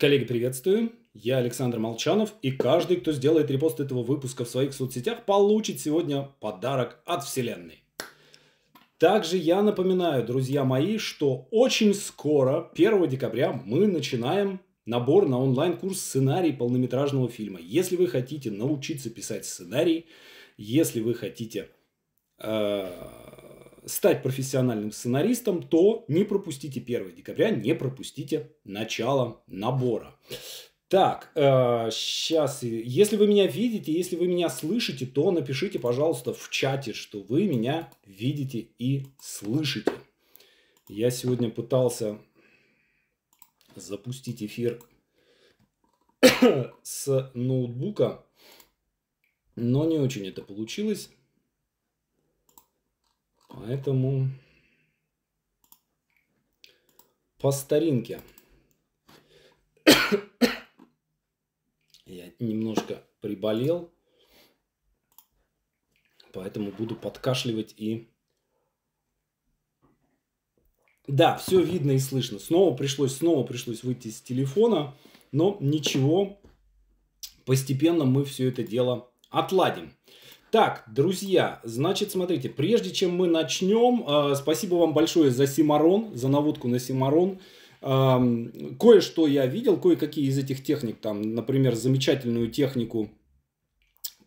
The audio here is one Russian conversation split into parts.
Коллеги, приветствую. Я Александр Молчанов, и каждый, кто сделает репост этого выпуска в своих соцсетях, получит сегодня подарок от Вселенной. Также я напоминаю, друзья мои, что очень скоро, 1 декабря, мы начинаем набор на онлайн-курс «Сценарий полнометражного фильма». Если вы хотите научиться писать сценарий, если вы хотите э, стать профессиональным сценаристом, то не пропустите 1 декабря, не пропустите начало набора. Так, э, сейчас, если вы меня видите, если вы меня слышите, то напишите, пожалуйста, в чате, что вы меня видите и слышите. Я сегодня пытался запустить эфир с ноутбука, но не очень это получилось. Поэтому по старинке я немножко приболел, поэтому буду подкашливать и... Да, все видно и слышно. Снова пришлось, снова пришлось выйти с телефона, но ничего, постепенно мы все это дело отладим. Так, друзья, значит, смотрите, прежде чем мы начнем, э, спасибо вам большое за Симарон, за наводку на Симарон. Эм, кое-что я видел, кое-какие из этих техник, там, например, замечательную технику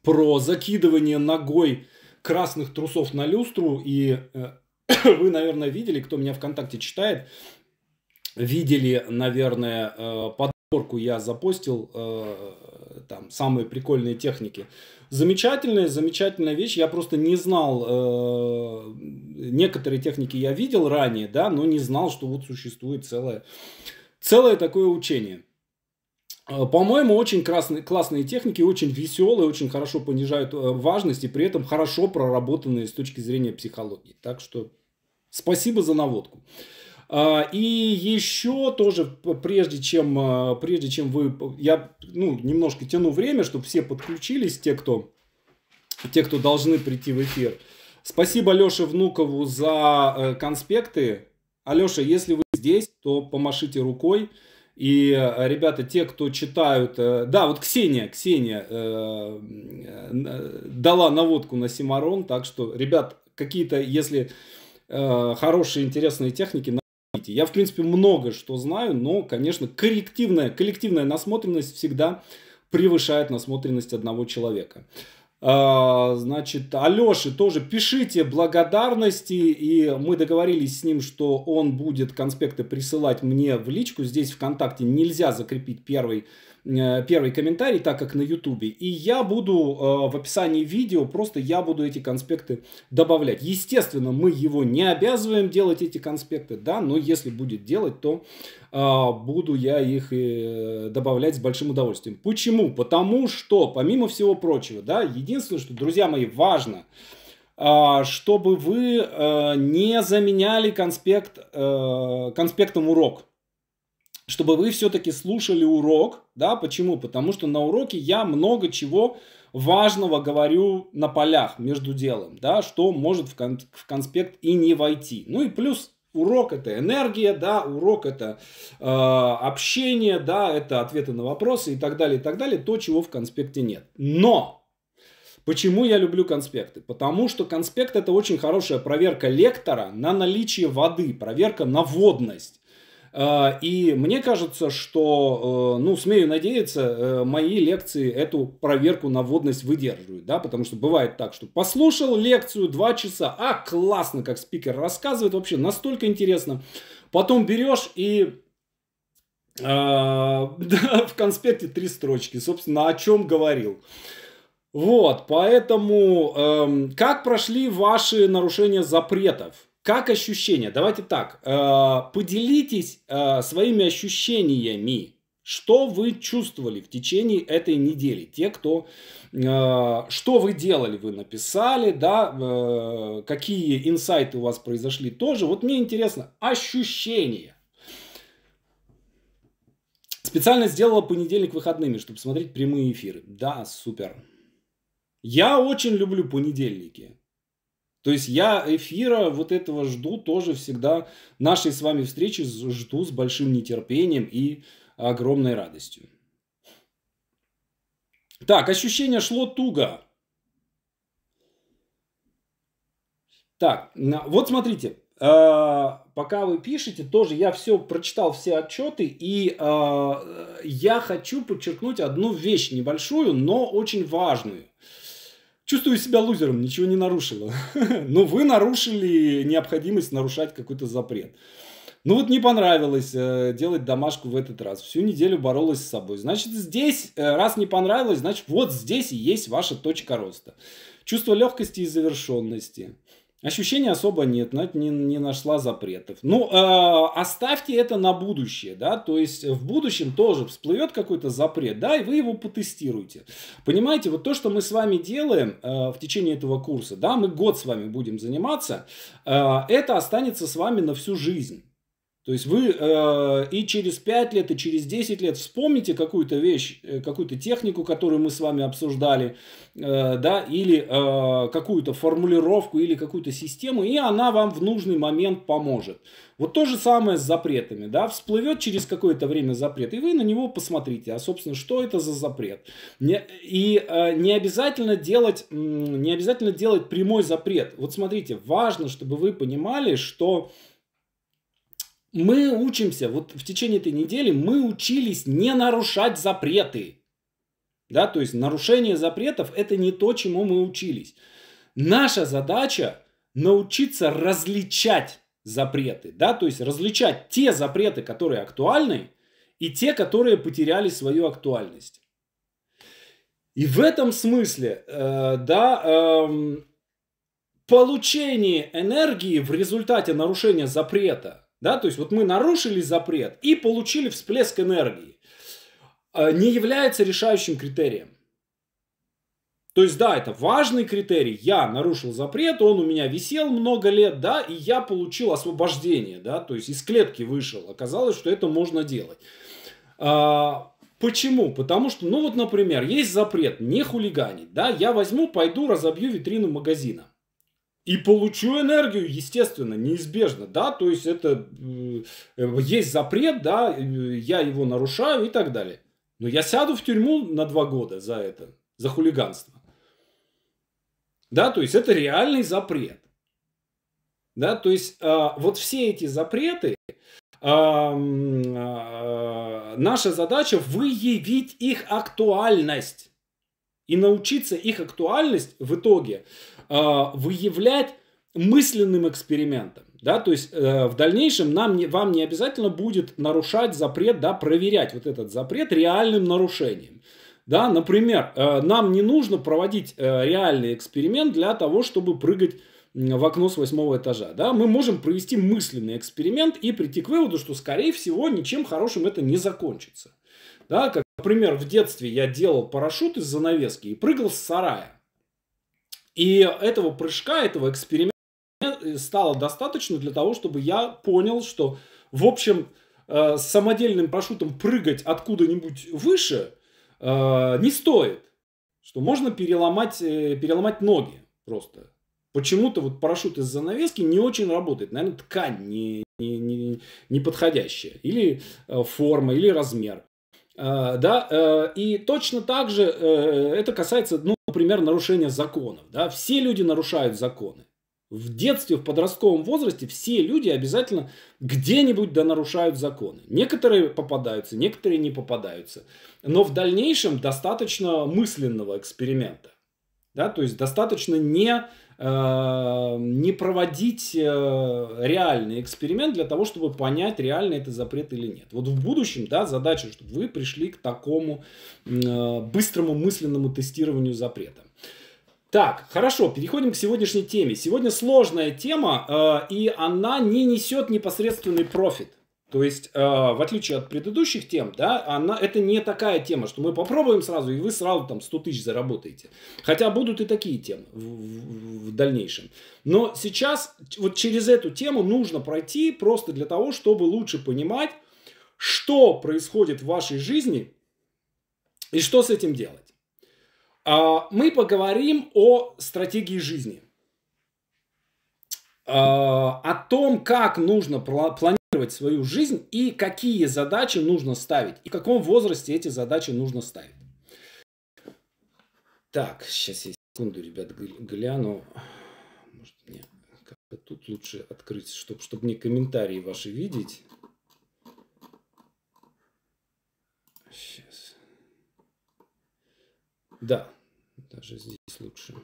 про закидывание ногой красных трусов на люстру, и э, вы, наверное, видели, кто меня ВКонтакте читает, видели, наверное, э, подборку я запостил, э, там, самые прикольные техники. Замечательная, замечательная вещь. Я просто не знал, э, некоторые техники я видел ранее, да, но не знал, что вот существует целое, целое такое учение. Э, по-моему, очень красные, классные техники, очень веселые, очень хорошо понижают э, важность и при этом хорошо проработанные с точки зрения психологии. Так что спасибо за наводку. А, и еще тоже, прежде чем, а, прежде чем вы... Я ну, немножко тяну время, чтобы все подключились, те, кто, те, кто должны прийти в эфир. Спасибо Леше Внукову за э, конспекты. Алеша, если вы здесь, то помашите рукой. И, э, ребята, те, кто читают... Э, да, вот Ксения, Ксения э, дала наводку на Симарон, так что, ребят, какие-то, если хорошие, интересные техники... Я, в принципе, много что знаю, но, конечно, коллективная коллективная насмотренность всегда превышает насмотренность одного человека. А, значит, Алёше тоже пишите благодарности, и мы договорились с ним, что он будет конспекты присылать мне в личку. Здесь ВКонтакте нельзя закрепить первый Э, первый комментарий, так как на ютубе. И я буду э, в описании видео, просто я буду эти конспекты добавлять. Естественно, мы его не обязываем делать эти конспекты, да, но если будет делать, то э, буду я их и добавлять с большим удовольствием. Почему? Потому что, помимо всего прочего, да, единственное, что, друзья мои, важно, чтобы вы не заменяли конспект, конспектом урок чтобы вы все-таки слушали урок, да, почему? Потому что на уроке я много чего важного говорю на полях между делом, да, что может в, кон в конспект и не войти. Ну и плюс урок это энергия, да, урок это э, общение, да, это ответы на вопросы и так далее, и так далее, то, чего в конспекте нет. Но Почему я люблю конспекты? Потому что конспект это очень хорошая проверка лектора на наличие воды, проверка на водность. А, и мне кажется, что, э, ну, смею надеяться, э, мои лекции эту проверку на водность выдерживают, да, потому что бывает так, что послушал лекцию два часа, а классно, как спикер рассказывает, вообще настолько интересно. Потом берешь и э, в конспекте три строчки, собственно, о чем говорил. Вот, поэтому э, как прошли ваши нарушения запретов? Как ощущения? Давайте так, э, поделитесь э, своими ощущениями. Что вы чувствовали в течение этой недели? Те, кто... Э, что вы делали? Вы написали, да? какие инсайты у вас произошли тоже? Вот мне интересно, ощущения. Специально сделала понедельник выходными, чтобы смотреть прямые эфиры. Да, супер. Я очень люблю понедельники. То есть я эфира вот этого жду тоже всегда. Нашей с вами встречи жду с большим нетерпением и огромной радостью. Так, ощущение шло туго. Так, вот смотрите, а, пока вы пишете, тоже я все прочитал, все отчеты, и а, я хочу подчеркнуть одну вещь небольшую, но очень важную. Чувствую себя лузером, ничего не нарушила. Но вы нарушили необходимость нарушать какой-то запрет. Ну вот не понравилось э, делать домашку в этот раз. Всю неделю боролась с собой. Значит, здесь, э, раз не понравилось, значит, вот здесь и есть ваша точка роста. Чувство легкости и завершенности. Ощущения особо нет, не, не нашла запретов. Ну, э, оставьте это на будущее, да, то есть в будущем тоже всплывет какой-то запрет, да, и вы его потестируете. Понимаете, вот то, что мы с вами делаем э, в течение этого курса, да, мы год с вами будем заниматься, э, это останется с вами на всю жизнь. То есть вы э, и через 5 лет, и через 10 лет вспомните какую-то вещь, э, какую-то технику, которую мы с вами обсуждали, э, да, или э, какую-то формулировку, или какую-то систему, и она вам в нужный момент поможет. Вот то же самое с запретами, да, всплывет через какое-то время запрет, и вы на него посмотрите, а, собственно, что это за запрет. Не, и э, не, обязательно делать, не обязательно делать прямой запрет. Вот смотрите, важно, чтобы вы понимали, что мы учимся, вот в течение этой недели мы учились не нарушать запреты. Да, то есть нарушение запретов – это не то, чему мы учились. Наша задача – научиться различать запреты, да, то есть различать те запреты, которые актуальны, и те, которые потеряли свою актуальность. И в этом смысле, э, да, э, получение энергии в результате нарушения запрета да, то есть вот мы нарушили запрет и получили всплеск энергии. Э, не является решающим критерием. То есть, да, это важный критерий. Я нарушил запрет, он у меня висел много лет, да, и я получил освобождение, да, то есть из клетки вышел. Оказалось, что это можно делать. А, почему? Потому что, ну вот, например, есть запрет не хулиганить, да, я возьму, пойду, разобью витрину магазина. И получу энергию, естественно, неизбежно, да, то есть это э, э есть запрет, да, э, я его нарушаю и так далее. Но я сяду в тюрьму на два года за это, за хулиганство. Да, то есть это реальный запрет. Да, то есть э, вот все эти запреты, э, э, наша задача выявить их актуальность и научиться их актуальность в итоге а, выявлять мысленным экспериментом. Да, то есть э, в дальнейшем нам не, вам не обязательно будет нарушать запрет, да, проверять вот этот запрет реальным нарушением. Да, например, э, нам не нужно проводить э, реальный эксперимент для того, чтобы прыгать в окно с восьмого этажа. Да? Мы можем провести мысленный эксперимент и прийти к выводу, что, скорее всего, ничем хорошим это не закончится. Да? Как, например, в детстве я делал парашют из занавески и прыгал с сарая. И этого прыжка, этого эксперимента стало достаточно для того, чтобы я понял, что, в общем, э, с самодельным парашютом прыгать откуда-нибудь выше э, не стоит. Что можно переломать, э, переломать ноги просто. Почему-то вот парашют из занавески не очень работает. Наверное, ткань не, не, не, не подходящая. Или форма, или размер. А, да, э, и точно так же э, это касается, ну, например, нарушения законов. Да? Все люди нарушают законы. В детстве, в подростковом возрасте все люди обязательно где-нибудь да нарушают законы. Некоторые попадаются, некоторые не попадаются. Но в дальнейшем достаточно мысленного эксперимента. Да? То есть достаточно не Э, не проводить э, реальный эксперимент для того, чтобы понять, реально это запрет или нет. Вот в будущем, да, задача, чтобы вы пришли к такому э, быстрому мысленному тестированию запрета. Так, хорошо, переходим к сегодняшней теме. Сегодня сложная тема, и она не несет непосредственный профит. То есть, э, в отличие от предыдущих тем, да, она, это не такая тема, что мы попробуем сразу, и вы сразу там 100 тысяч заработаете. Хотя будут и такие темы в, в, в дальнейшем. Но сейчас вот через эту тему нужно пройти просто для того, чтобы лучше понимать, что происходит в вашей жизни и что с этим делать. Э, мы поговорим о стратегии жизни. Э, о том, как нужно планировать свою жизнь и какие задачи нужно ставить, и в каком возрасте эти задачи нужно ставить. Так, сейчас я секунду, ребят, гляну. Может, мне как-то тут лучше открыть, чтобы, чтобы мне комментарии ваши видеть. Сейчас. Да, даже здесь лучше.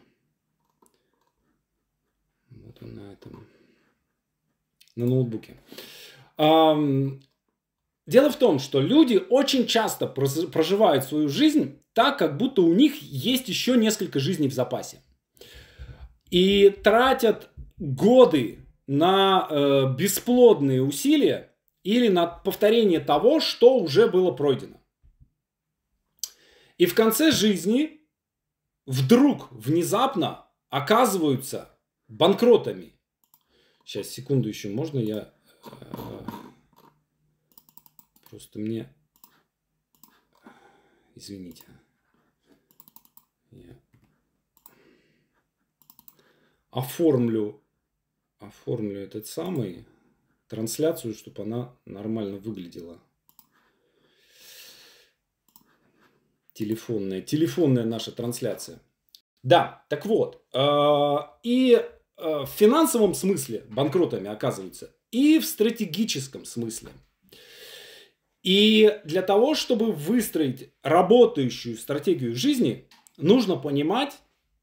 Вот он на этом, на ноутбуке. Дело в том, что люди очень часто проживают свою жизнь так, как будто у них есть еще несколько жизней в запасе. И тратят годы на э, бесплодные усилия или на повторение того, что уже было пройдено. И в конце жизни вдруг, внезапно оказываются банкротами. Сейчас, секунду еще, можно я Э, просто мне... Извините. Я оформлю, оформлю этот самый трансляцию, чтобы она нормально выглядела. Телефонная, телефонная наша трансляция. Да, так вот, э, и э, в финансовом смысле банкротами оказываются и в стратегическом смысле. И для того, чтобы выстроить работающую стратегию жизни, нужно понимать,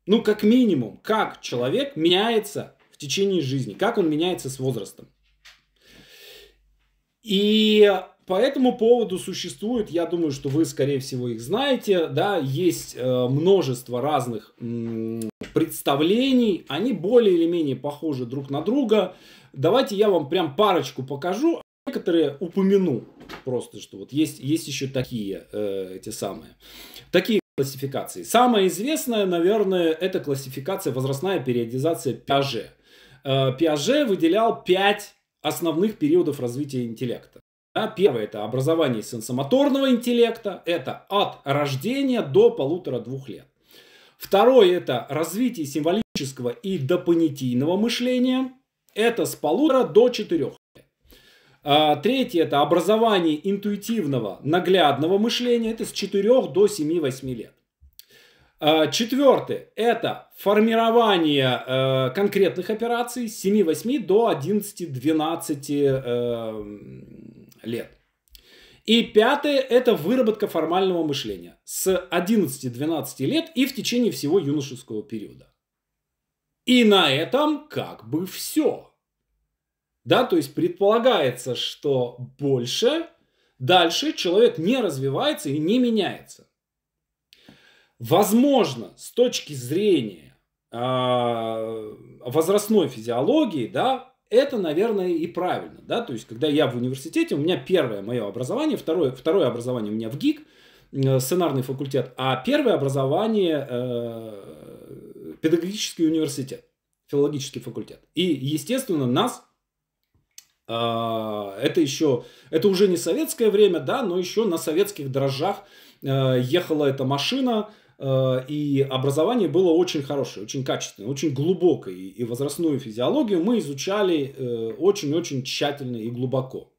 ну, как минимум, как человек меняется в течение жизни, как он меняется с возрастом. И по этому поводу существует, я думаю, что вы, скорее всего, их знаете, да, есть э, множество разных представлений, они более или менее похожи друг на друга. Давайте я вам прям парочку покажу, некоторые упомяну просто, что вот есть, есть еще такие, э, эти самые, такие классификации. Самая известная, наверное, это классификация возрастная периодизация Пиаже. Э, Пиаже выделял пять основных периодов развития интеллекта. Да, первое – это образование сенсомоторного интеллекта, это от рождения до полутора-двух лет. Второе – это развитие символического и допонятийного мышления. Это с полутора до четырех. А, третье – это образование интуитивного, наглядного мышления. Это с четырех до семи-восьми лет. А, четвертое – это формирование э, конкретных операций с 7-8 до 11-12 э, лет. И пятое – это выработка формального мышления с 11-12 лет и в течение всего юношеского периода. И на этом как бы все. Да, то есть предполагается, что больше, дальше человек не развивается и не меняется. Возможно, с точки зрения а, возрастной физиологии, да, это, наверное, и правильно, да, то есть, когда я в университете, у меня первое мое образование, второе, второе образование у меня в ГИК, э, сценарный факультет, а первое образование э, педагогический университет, филологический факультет. И, естественно, нас э, это еще, это уже не советское время, да, но еще на советских дрожжах э, ехала эта машина, Э, и образование было очень хорошее, очень качественное, очень глубокое. И возрастную физиологию мы изучали э, очень-очень тщательно и глубоко.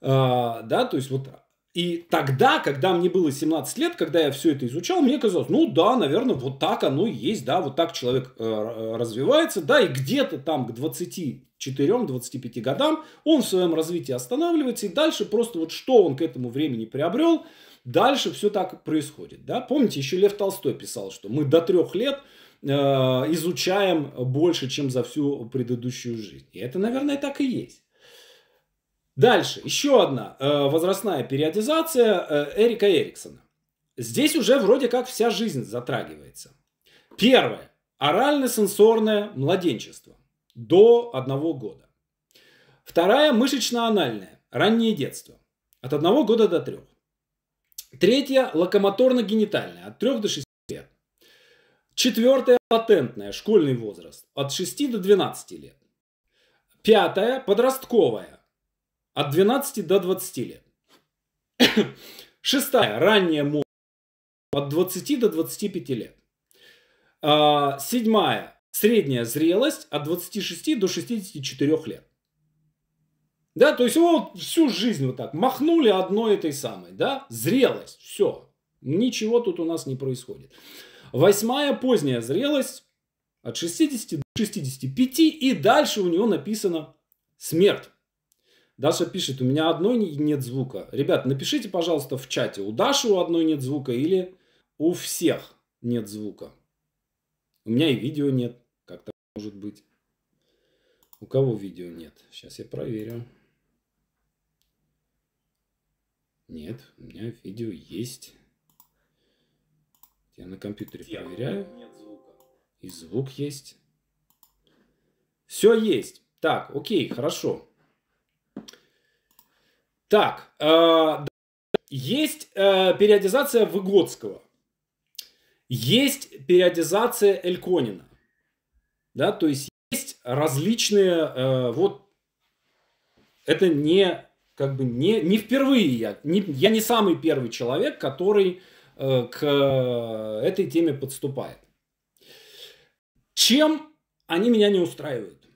Э, да, то есть вот и тогда, когда мне было 17 лет, когда я все это изучал, мне казалось, ну да, наверное, вот так оно и есть, да, вот так человек развивается, да, и где-то там к 24-25 годам он в своем развитии останавливается, и дальше просто вот что он к этому времени приобрел – Дальше все так происходит. Да? Помните, еще Лев Толстой писал, что мы до трех лет э, изучаем больше, чем за всю предыдущую жизнь. И это, наверное, так и есть. Дальше, еще одна э, возрастная периодизация э, Эрика Эриксона. Здесь уже вроде как вся жизнь затрагивается. Первое. Орально-сенсорное младенчество до одного года. Вторая мышечно анальное раннее детство, от одного года до трех. Третья – локомоторно-генитальная, от 3 до 6 лет. Четвертая – патентная школьный возраст, от 6 до 12 лет. Пятая – подростковая, от 12 до 20 лет. Шестая – ранняя молодость, от 20 до 25 лет. А, седьмая – средняя зрелость, от 26 до 64 лет. Да, то есть его всю жизнь вот так махнули одной этой самой, да, зрелость, все, ничего тут у нас не происходит. Восьмая поздняя зрелость от 60 до 65 и дальше у него написано смерть. Даша пишет, у меня одной нет звука. Ребят, напишите, пожалуйста, в чате, у Даши у одной нет звука или у всех нет звука. У меня и видео нет, как-то может быть. У кого видео нет? Сейчас я проверю. Нет, у меня видео есть. Я на компьютере Тихо, проверяю. Нет звука. И звук есть. Все есть. Так, окей, хорошо. Так, э, есть э, периодизация Выгодского. Есть периодизация Эльконина. Да, то есть есть различные, э, вот это не как бы не, не впервые я, не, я не самый первый человек, который э, к э, этой теме подступает. Чем они меня не устраивают?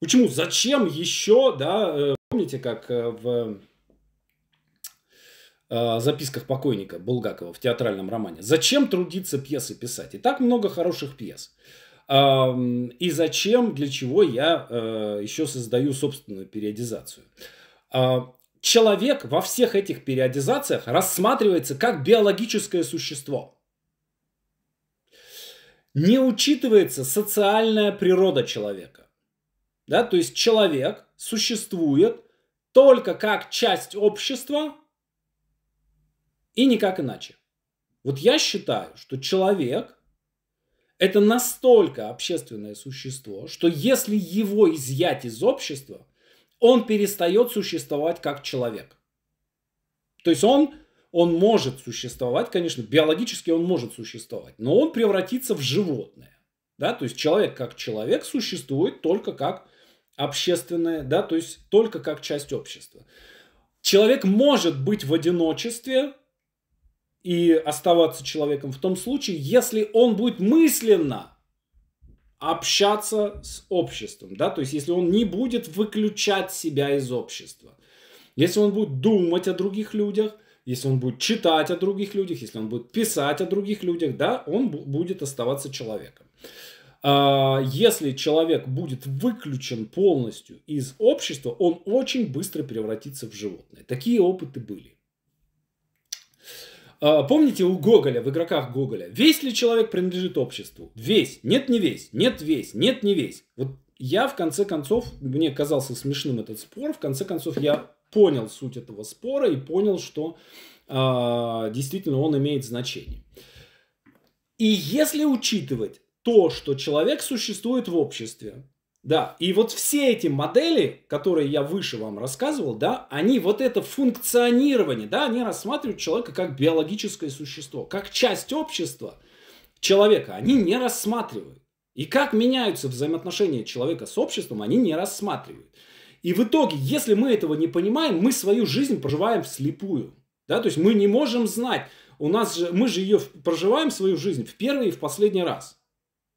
Почему? Зачем еще, да, э, помните, как э, в э, записках покойника Булгакова в театральном романе. Зачем трудиться пьесы писать? И так много хороших пьес. и зачем, для чего я э, еще создаю собственную периодизацию? А, человек во всех этих периодизациях рассматривается как биологическое существо. Не учитывается социальная природа человека. Да, то есть человек существует только как часть общества и никак иначе. Вот я считаю, что человек это настолько общественное существо, что если его изъять из общества – он перестает существовать как человек. То есть он, он может существовать, конечно, биологически он может существовать, но он превратится в животное. Да? То есть человек как человек существует только как общественное, да? то есть только как часть общества. Человек может быть в одиночестве и оставаться человеком в том случае, если он будет мысленно общаться с обществом, да, то есть если он не будет выключать себя из общества, если он будет думать о других людях, если он будет читать о других людях, если он будет писать о других людях, да, он будет оставаться человеком. А, если человек будет выключен полностью из общества, он очень быстро превратится в животное. Такие опыты были. А, помните у Гоголя, в игроках Гоголя, весь ли человек принадлежит обществу? Весь. Нет, не весь. Нет, весь. Нет, не весь. Вот я, в конце концов, мне казался смешным этот спор, в конце концов, я понял суть этого спора и понял, что э, действительно он имеет значение. И если учитывать то, что человек существует в обществе, да, и вот все эти модели, которые я выше вам рассказывал, да, они вот это функционирование, да, они рассматривают человека как биологическое существо, как часть общества человека, они не рассматривают. И как меняются взаимоотношения человека с обществом, они не рассматривают. И в итоге, если мы этого не понимаем, мы свою жизнь проживаем вслепую. Да, то есть мы не можем знать, у нас же, мы же ее проживаем свою жизнь в первый и в последний раз.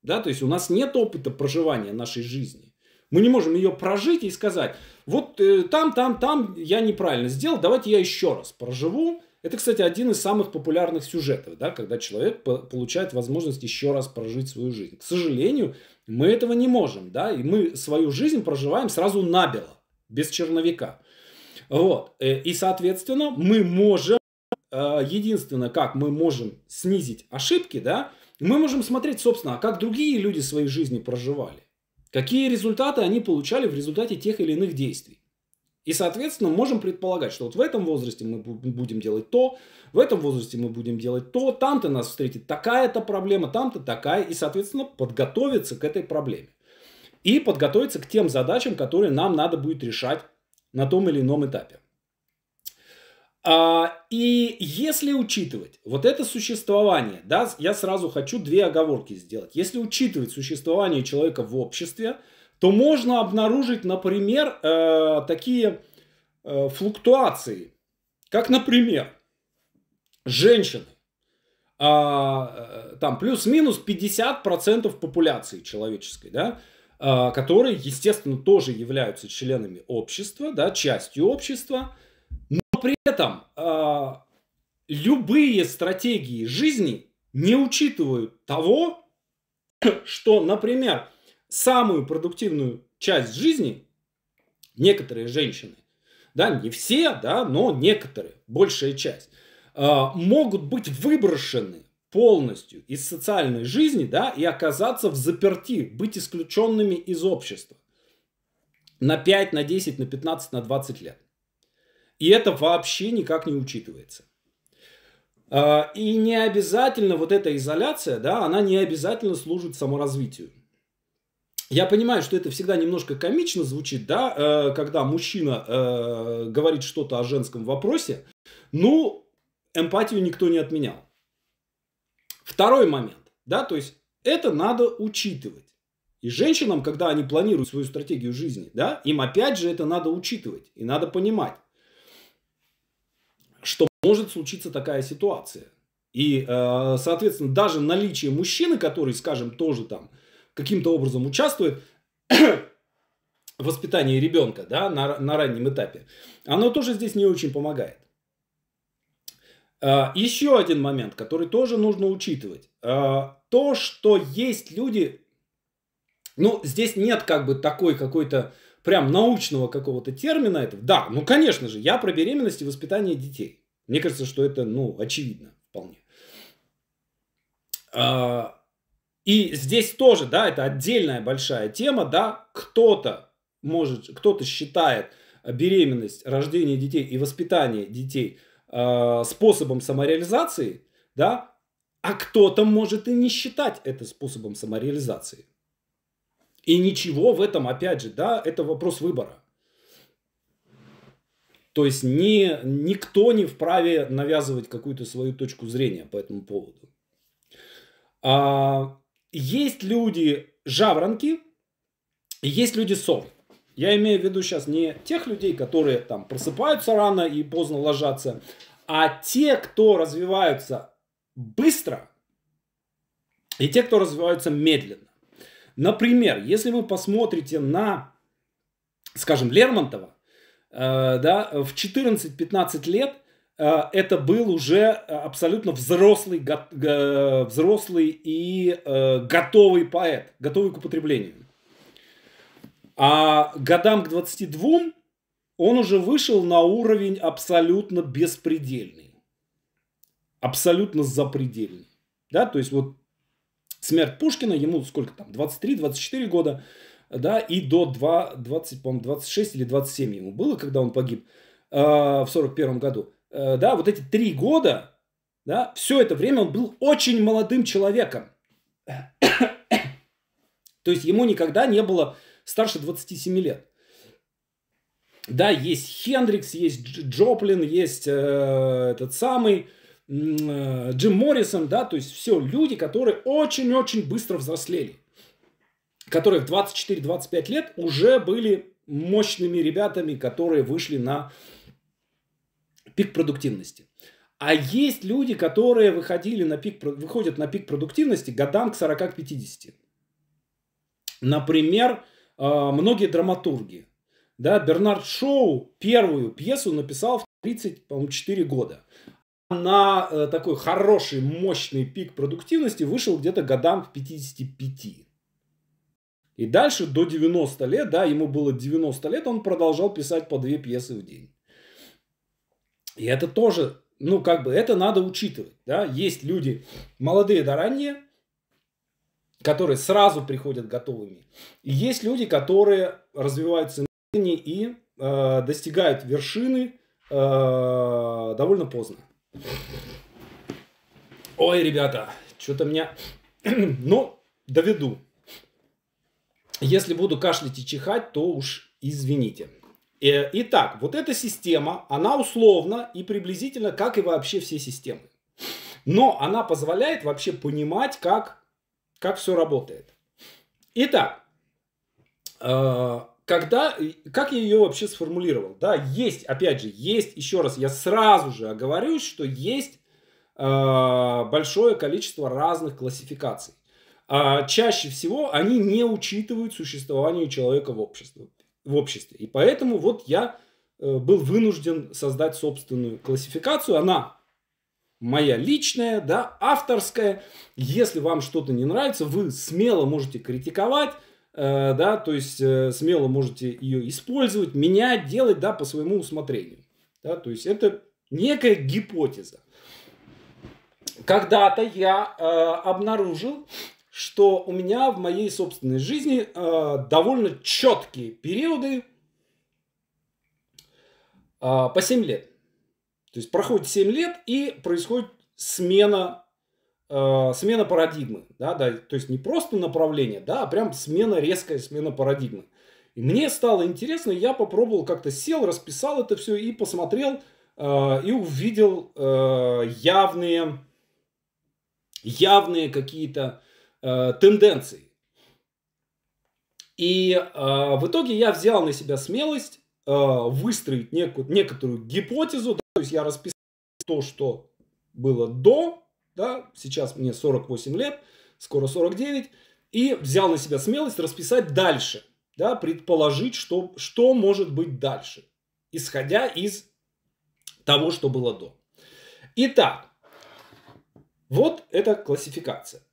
Да? То есть у нас нет опыта проживания нашей жизни. Мы не можем ее прожить и сказать, вот э, там, там, там я неправильно сделал, давайте я еще раз проживу. Это, кстати, один из самых популярных сюжетов, да, когда человек по- получает возможность еще раз прожить свою жизнь. К сожалению, мы этого не можем, да, и мы свою жизнь проживаем сразу набело, без черновика. Вот. Э, и, соответственно, мы можем, э, единственное, как мы можем снизить ошибки, да, мы можем смотреть, собственно, а как другие люди свои жизни проживали, какие результаты они получали в результате тех или иных действий. И, соответственно, можем предполагать, что вот в этом возрасте мы будем делать то, в этом возрасте мы будем делать то, там-то нас встретит такая-то проблема, там-то такая, и, соответственно, подготовиться к этой проблеме. И подготовиться к тем задачам, которые нам надо будет решать на том или ином этапе а И если учитывать вот это существование, да, я сразу хочу две оговорки сделать. Если учитывать существование человека в обществе, то можно обнаружить, например, э, такие э, флуктуации, как, например, женщины. А, э, там плюс-минус 50% популяции человеческой, да, а, которые, естественно, тоже являются членами общества, да, частью общества – при этом э, любые стратегии жизни не учитывают того, что, например, самую продуктивную часть жизни некоторые женщины, да, не все, да, но некоторые, большая часть, э, могут быть выброшены полностью из социальной жизни, да, и оказаться в заперти, быть исключенными из общества на 5, на 10, на 15, на 20 лет. И это вообще никак не учитывается. А, и не обязательно вот эта изоляция, да, она не обязательно служит саморазвитию. Я понимаю, что это всегда немножко комично звучит, да, э, когда мужчина э, говорит что-то о женском вопросе, Ну, эмпатию никто не отменял. Второй момент, да, то есть это надо учитывать. И женщинам, когда они планируют свою стратегию жизни, да, им опять же это надо учитывать и надо понимать что может случиться такая ситуация. И, э, соответственно, даже наличие мужчины, который, скажем, тоже там каким-то образом участвует в воспитании ребенка да, на, на раннем этапе, оно тоже здесь не очень помогает. Э, Еще один момент, который тоже нужно учитывать. Э, то, что есть люди, ну, здесь нет как бы такой какой-то прям научного какого-то термина этого. Да, ну, конечно же, я про беременность и воспитание детей. Мне кажется, что это, ну, очевидно вполне. А, и здесь тоже, да, это отдельная большая тема, да, кто-то может, кто-то считает беременность, рождение детей и воспитание детей а, способом самореализации, да, а кто-то может и не считать это способом самореализации. И ничего в этом, опять же, да, это вопрос выбора. То есть не, никто не вправе навязывать какую-то свою точку зрения по этому поводу. А, есть люди жаворонки, есть люди сов. Я имею в виду сейчас не тех людей, которые там просыпаются рано и поздно ложатся, а те, кто развиваются быстро, и те, кто развиваются медленно. Например, если вы посмотрите на, скажем, Лермонтова, э, да, в 14-15 лет э, это был уже э, абсолютно взрослый, го, э, взрослый и э, готовый поэт, готовый к употреблению. А годам к 22 он уже вышел на уровень абсолютно беспредельный. Абсолютно запредельный. Да, то есть вот смерть Пушкина, ему сколько там, 23-24 года, да, и до 2, 20, по моему 26 или 27 ему было, когда он погиб э, в 41 году. Э, да, вот эти три года, да, все это время он был очень молодым человеком. То есть ему никогда не было старше 27 лет. Да, есть Хендрикс, есть Джоплин, есть э, этот самый Э, Джим Моррисон, да, то есть все люди, которые очень-очень быстро взрослели, которые в 24-25 лет уже были мощными ребятами, которые вышли на пик продуктивности. А есть люди, которые выходили на пик, выходят на пик продуктивности годам к 40-50. Например, э, многие драматурги. Да, Бернард Шоу первую пьесу написал в 34 года на э, такой хороший, мощный пик продуктивности вышел где-то годам к 55. И дальше до 90 лет, да, ему было 90 лет, он продолжал писать по две пьесы в день. И это тоже, ну, как бы, это надо учитывать, да. Есть люди молодые да ранние, которые сразу приходят готовыми. И есть люди, которые развиваются и э, достигают вершины э, довольно поздно. Ой, ребята, что-то меня... ну, доведу. Если буду кашлять и чихать, то уж извините. Э, итак, вот эта система, она условно и приблизительно, как и вообще все системы. Но она позволяет вообще понимать, как, как все работает. Итак, э, когда, как я ее вообще сформулировал? Да, есть, опять же, есть, еще раз, я сразу же оговорюсь, что есть э, большое количество разных классификаций. А чаще всего они не учитывают существование человека в обществе. В обществе. И поэтому вот я э, был вынужден создать собственную классификацию. Она моя личная, да, авторская. Если вам что-то не нравится, вы смело можете критиковать, Э, да, то есть э, смело можете ее использовать, менять, делать, да, по своему усмотрению, да, то есть это некая гипотеза. Когда-то я э, обнаружил, что у меня в моей собственной жизни э, довольно четкие периоды э, по 7 лет. То есть проходит 7 лет и происходит смена э, смена парадигмы, да, да, то есть не просто направление, да, а прям смена, резкая смена парадигмы. И мне стало интересно, я попробовал как-то сел, расписал это все и посмотрел, э, и увидел э, явные, явные какие-то э, тенденции. И э, в итоге я взял на себя смелость э, выстроить некую, некоторую гипотезу, да, то есть я расписал то, что было до да, сейчас мне 48 лет, скоро 49, и взял на себя смелость расписать дальше, да, предположить, что, что может быть дальше, исходя из того, что было до. Итак, вот эта классификация.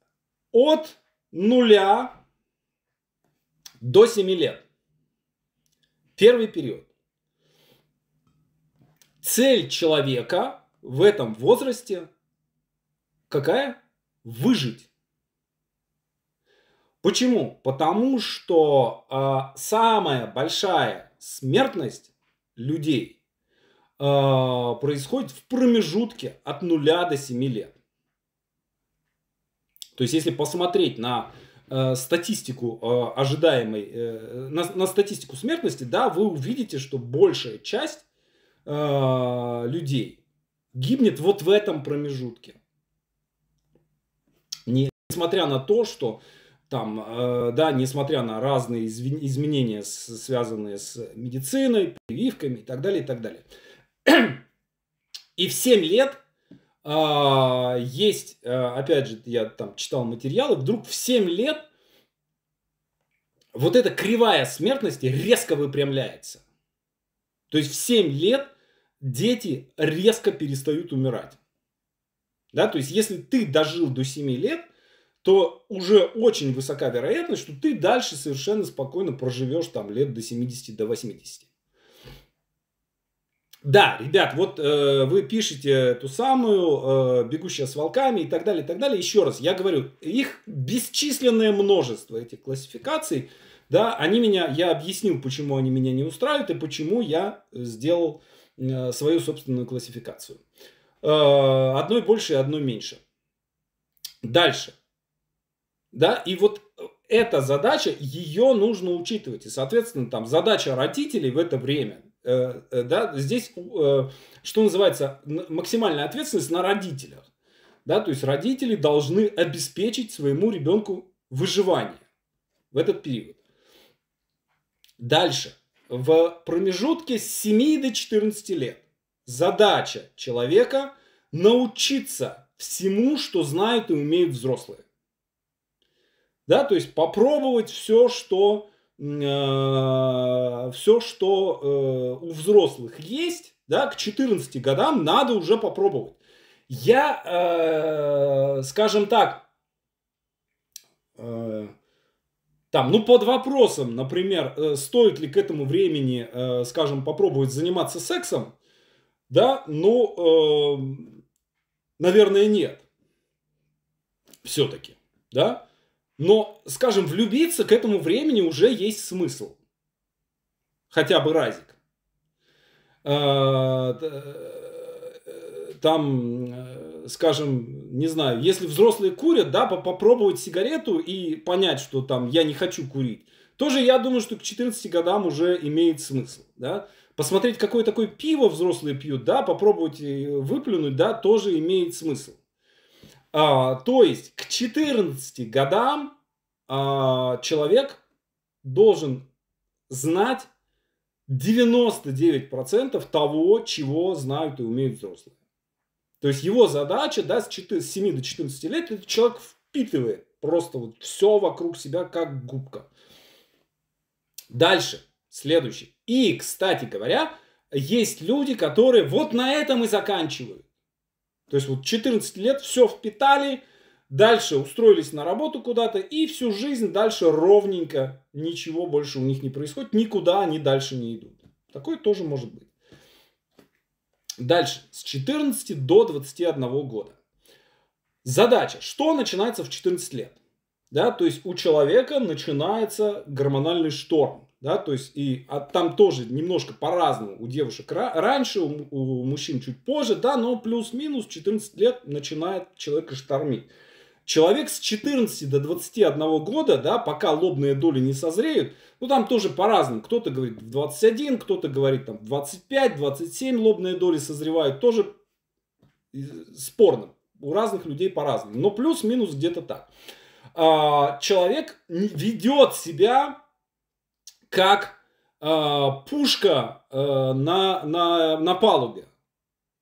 От нуля до 7 лет. Первый период. Цель человека в этом возрасте Какая? Выжить. Почему? Потому что э, самая большая смертность людей э, происходит в промежутке от 0 до 7 лет. То есть, если посмотреть на э, статистику э, ожидаемой, э, на, на статистику смертности, да, вы увидите, что большая часть э, людей гибнет вот в этом промежутке несмотря на то, что там, э, да, несмотря на разные изменения, связанные с медициной, прививками и так далее, и так далее. И в 7 лет э, есть, э, опять же, я там читал материалы, вдруг в 7 лет вот эта кривая смертности резко выпрямляется. То есть в 7 лет дети резко перестают умирать. Да, то есть если ты дожил до 7 лет, то уже очень высока вероятность, что ты дальше совершенно спокойно проживешь там лет до 70, до 80. Да, ребят, вот э, вы пишете ту самую э, «Бегущая с волками» и так далее, и так далее. Еще раз, я говорю, их бесчисленное множество этих классификаций. Да, они меня, я объяснил, почему они меня не устраивают и почему я сделал э, свою собственную классификацию. Э, одной больше и одной меньше. Дальше. Да, и вот э, эта задача, ее нужно учитывать. И, соответственно, там задача родителей в это время, э, э, да, здесь, э, что называется, максимальная ответственность на родителях. Да, то есть родители должны обеспечить своему ребенку выживание в этот период. Дальше. В промежутке с 7 до 14 лет задача человека научиться всему, что знают и умеют взрослые да, то есть попробовать все, что, э, все, что э, у взрослых есть, да, к 14 годам надо уже попробовать. Я, э, скажем так, э, там, ну, под вопросом, например, э, стоит ли к этому времени, э, скажем, попробовать заниматься сексом, да, ну, э, наверное, нет. Все-таки, да. Но, скажем, влюбиться к этому времени уже есть смысл. Хотя бы разик. Э, э, там, э, скажем, не знаю, если взрослые курят, да, попробовать сигарету и понять, что там я не хочу курить. Тоже я думаю, что к 14 годам уже имеет смысл, да. Посмотреть, какое такое пиво взрослые пьют, да, попробовать выплюнуть, да, тоже имеет смысл. А, то есть к 14 годам а, человек должен знать 99% того, чего знают и умеют взрослые. То есть его задача да, с, 4, с 7 до 14 лет этот человек впитывает просто вот все вокруг себя как губка. Дальше, следующий. И, кстати говоря, есть люди, которые вот на этом и заканчивают. То есть вот 14 лет все впитали, дальше устроились на работу куда-то, и всю жизнь дальше ровненько ничего больше у них не происходит, никуда они дальше не идут. Такое тоже может быть. Дальше, с 14 до 21 года. Задача, что начинается в 14 лет? Да, то есть у человека начинается гормональный шторм да, то есть и а там тоже немножко по-разному у девушек раньше, у, у мужчин чуть позже, да, но плюс-минус 14 лет начинает человека штормить. Человек с 14 до 21 года, да, пока лобные доли не созреют, ну там тоже по-разному. Кто-то говорит в 21, кто-то говорит там в 25, 27 лобные доли созревают, тоже спорно. У разных людей по-разному, но плюс-минус где-то так. А, человек ведет себя как э, пушка э, на, на, на палубе.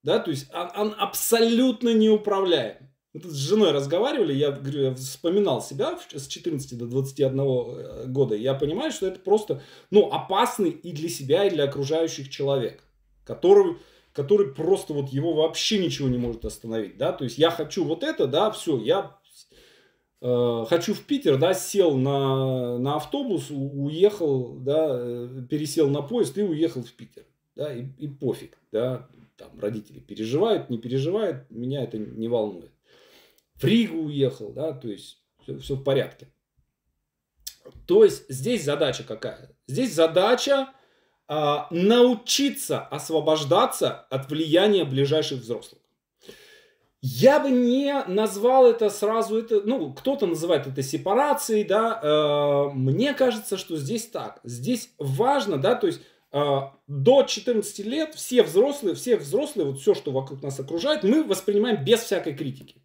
Да, то есть он, он абсолютно неуправляем. С женой разговаривали, я, говорю, я вспоминал себя с 14 до 21 э, года. Я понимаю, что это просто ну, опасный и для себя, и для окружающих человек, который, который просто вот его вообще ничего не может остановить. Да? То есть я хочу вот это, да, все, я Э, хочу в Питер, да, сел на, на автобус, уехал, да, э, пересел на поезд и уехал в Питер. Да, и, и пофиг, да, там родители переживают, не переживают, меня это не волнует. В Ригу уехал, да, то есть все, все в порядке. То есть здесь задача какая? Здесь задача э, научиться освобождаться от влияния ближайших взрослых. Я бы не назвал это сразу, это, ну, кто-то называет это сепарацией, да, э, мне кажется, что здесь так. Здесь важно, да, то есть э, до 14 лет все взрослые, все взрослые, вот все, что вокруг нас окружает, мы воспринимаем без всякой критики.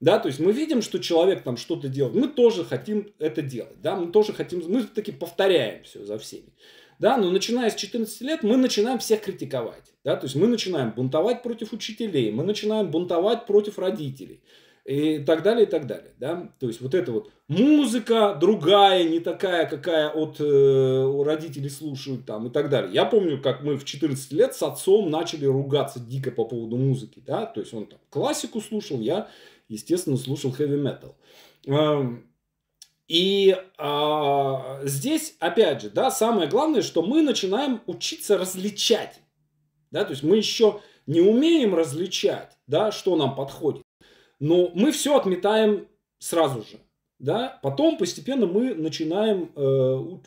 Да, то есть мы видим, что человек там что-то делает, мы тоже хотим это делать, да, мы тоже хотим, мы таки повторяем все за всеми да, но начиная с 14 лет мы начинаем всех критиковать, да, то есть мы начинаем бунтовать против учителей, мы начинаем бунтовать против родителей и так далее, и так далее, да, то есть вот это вот музыка другая, не такая, какая от э, родителей слушают там и так далее. Я помню, как мы в 14 лет с отцом начали ругаться дико по поводу музыки, да, то есть он там классику слушал, я, естественно, слушал хэви-метал. И а, здесь, опять же, да, самое главное, что мы начинаем учиться различать. Да, то есть мы еще не умеем различать, да, что нам подходит. Но мы все отметаем сразу же. Да? Потом постепенно мы начинаем... Э,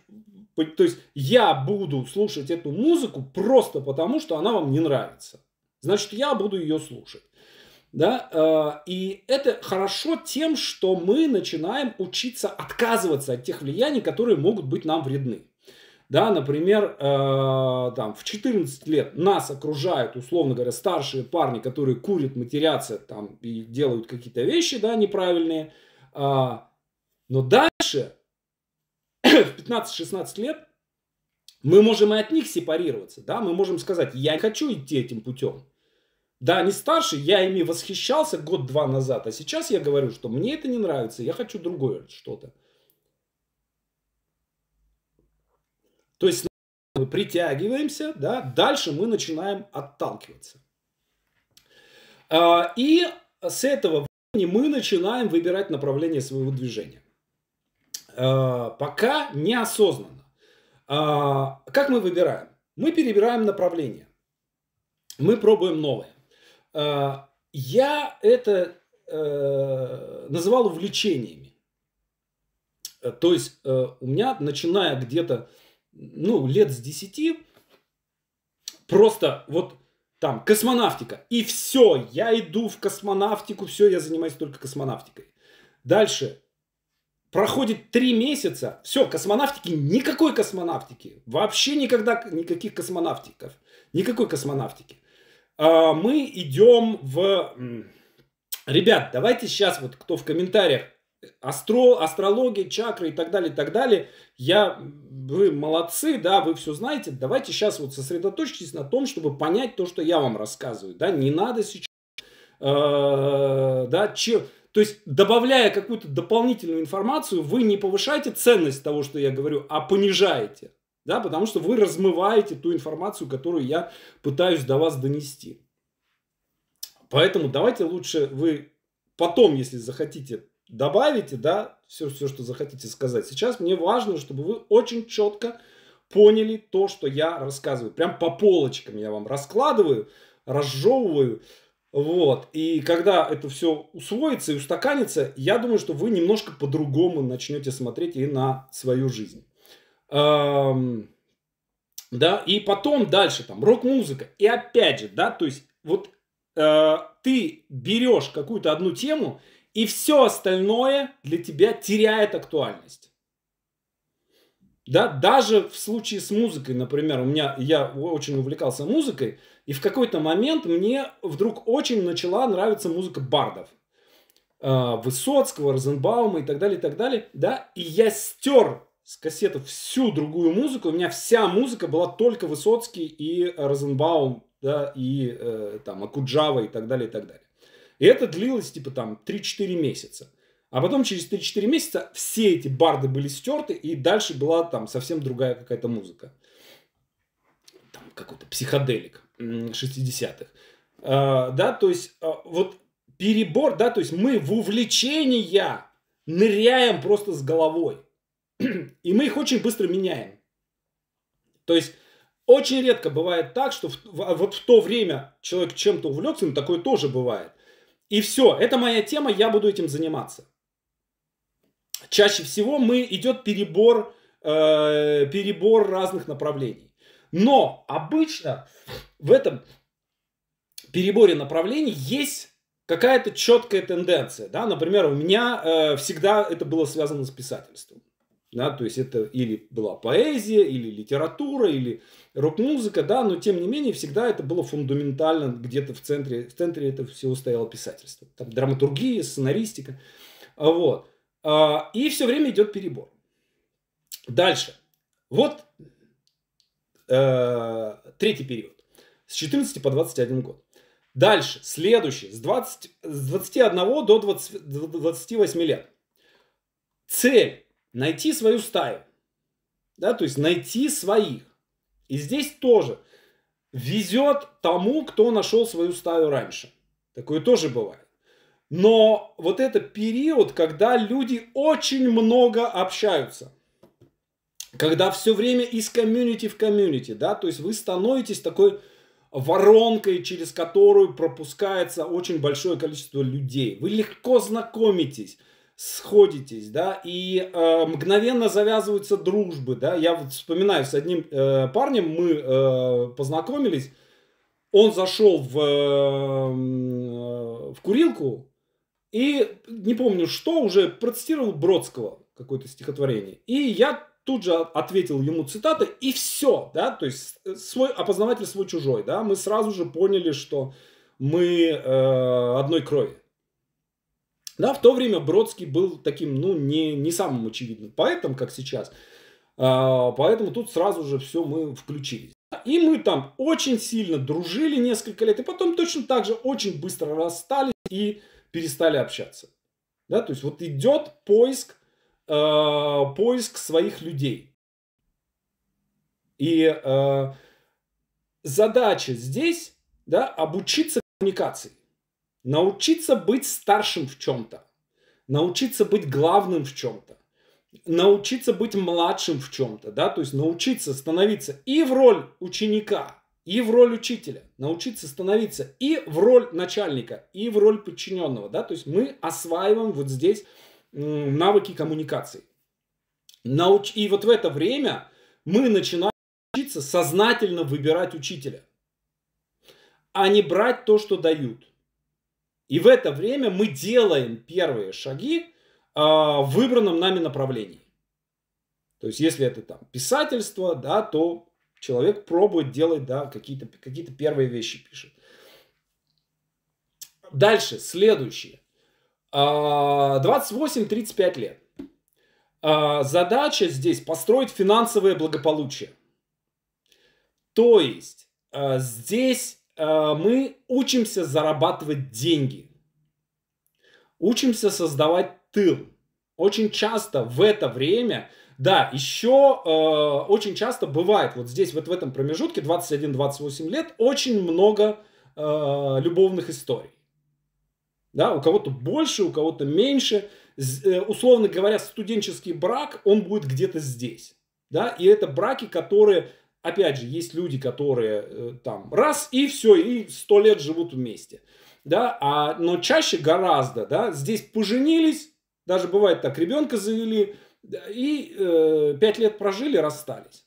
то есть я буду слушать эту музыку просто потому, что она вам не нравится. Значит, я буду ее слушать. Да? Э, и это хорошо тем, что мы начинаем учиться отказываться от тех влияний, которые могут быть нам вредны. Да, например, э, там, в 14 лет нас окружают, условно говоря, старшие парни, которые курят, матерятся там, и делают какие-то вещи да, неправильные. А, но дальше, в 15-16 лет, мы можем и от них сепарироваться. Да? Мы можем сказать, я не хочу идти этим путем. Да, они старше, я ими восхищался год-два назад, а сейчас я говорю, что мне это не нравится, я хочу другое что-то. То есть мы притягиваемся, да, дальше мы начинаем отталкиваться. А, и с этого времени мы начинаем выбирать направление своего движения. А, пока неосознанно. А, как мы выбираем? Мы перебираем направление. Мы пробуем новое. А, я это э, называл увлечениями. Э, то есть э, у меня, начиная где-то ну, лет с 10, просто вот там космонавтика. И все, я иду в космонавтику, все, я занимаюсь только космонавтикой. Дальше. Проходит три месяца, все, космонавтики, никакой космонавтики, вообще никогда никаких космонавтиков, никакой космонавтики. А, мы идем в... Ребят, давайте сейчас, вот кто в комментариях, Астро, астрология, чакры и так далее, и так далее. Я, вы молодцы, да, вы все знаете. Давайте сейчас вот сосредоточьтесь на том, чтобы понять то, что я вам рассказываю, да. Не надо сейчас, а, да, че, то есть, добавляя какую-то дополнительную информацию, вы не повышаете ценность того, что я говорю, а понижаете да, потому что вы размываете ту информацию, которую я пытаюсь до вас донести. Поэтому давайте лучше вы потом, если захотите, добавите, да, все, все, что захотите сказать. Сейчас мне важно, чтобы вы очень четко поняли то, что я рассказываю. Прям по полочкам я вам раскладываю, разжевываю. Вот. И когда это все усвоится и устаканится, я думаю, что вы немножко по-другому начнете смотреть и на свою жизнь да, и потом дальше там рок-музыка. И опять же, да, то есть вот э, ты берешь какую-то одну тему, и все остальное для тебя теряет актуальность. Да, даже в случае с музыкой, например, у меня, я очень увлекался музыкой, и в какой-то момент мне вдруг очень начала нравиться музыка бардов. Э, Высоцкого, Розенбаума и так далее, и так далее, да, и я стер с кассеты всю другую музыку. У меня вся музыка была только Высоцкий и Розенбаум, да, и э, там Акуджава и так далее, и так далее. И это длилось типа там 3-4 месяца. А потом через 3-4 месяца все эти барды были стерты, и дальше была там совсем другая какая-то музыка. Там какой-то психоделик 60-х. А, да, то есть а, вот перебор, да, то есть мы в увлечения ныряем просто с головой. И мы их очень быстро меняем. То есть очень редко бывает так, что в, а вот в то время человек чем-то увлекся, но ну, такое тоже бывает. И все, это моя тема, я буду этим заниматься. Чаще всего мы идет перебор, э, перебор разных направлений. Но обычно в этом переборе направлений есть какая-то четкая тенденция. Да? Например, у меня э, всегда это было связано с писательством. Да, то есть это или была поэзия, или литература, или рок-музыка, да, но тем не менее всегда это было фундаментально где-то в центре, в центре этого всего стояло писательство. Там драматургия, сценаристика. А вот. А, и все время идет перебор. Дальше. Вот э, третий период. С 14 по 21 год. Дальше. Следующий. С, 20, с 21 до 20, 28 лет. Цель найти свою стаю, да, то есть найти своих. И здесь тоже везет тому, кто нашел свою стаю раньше. Такое тоже бывает. Но вот это период, когда люди очень много общаются, когда все время из комьюнити в комьюнити, да, то есть вы становитесь такой воронкой, через которую пропускается очень большое количество людей. Вы легко знакомитесь, сходитесь, да, и э, мгновенно завязываются дружбы, да. Я вот вспоминаю, с одним э, парнем мы э, познакомились, он зашел в, э, э в курилку и, не помню что, уже процитировал Бродского какое-то стихотворение. И я тут же ответил ему цитаты, и все, да, то есть э, свой опознаватель, свой чужой, да, мы сразу же поняли, что мы э, одной крови. Да, в то время Бродский был таким, ну, не, не самым очевидным поэтом, как сейчас. А, поэтому тут сразу же все мы включились. И мы там очень сильно дружили несколько лет, и потом точно так же очень быстро расстались и перестали общаться. Да, то есть вот идет поиск, э, поиск своих людей. И э, задача здесь, да, обучиться коммуникации. Научиться быть старшим в чем-то. Научиться быть главным в чем-то. Научиться быть младшим в чем-то, да, то есть научиться становиться и в роль ученика, и в роль учителя, научиться становиться и в роль начальника, и в роль подчиненного, да, то есть мы осваиваем вот здесь навыки коммуникации. Науч... И вот в это время мы начинаем учиться сознательно выбирать учителя, а не брать то, что дают. И в это время мы делаем первые шаги а, в выбранном нами направлении. То есть, если это там писательство, да, то человек пробует делать, да, какие-то какие первые вещи пишет. Дальше, следующее. 28-35 а, лет. А, задача здесь построить финансовое благополучие. То есть здесь Э, мы учимся зарабатывать деньги, учимся создавать тыл. Очень часто в это время, да, еще э, очень часто бывает, вот здесь, вот в этом промежутке, 21-28 лет, очень много э, любовных историй. Да, у кого-то больше, у кого-то меньше. Э, условно говоря, студенческий брак, он будет где-то здесь. Да, и это браки, которые Опять же, есть люди, которые э, там раз и все, и сто лет живут вместе. Да, а, но чаще гораздо, да, здесь поженились, даже бывает так, ребенка завели, и э, пять лет прожили, расстались.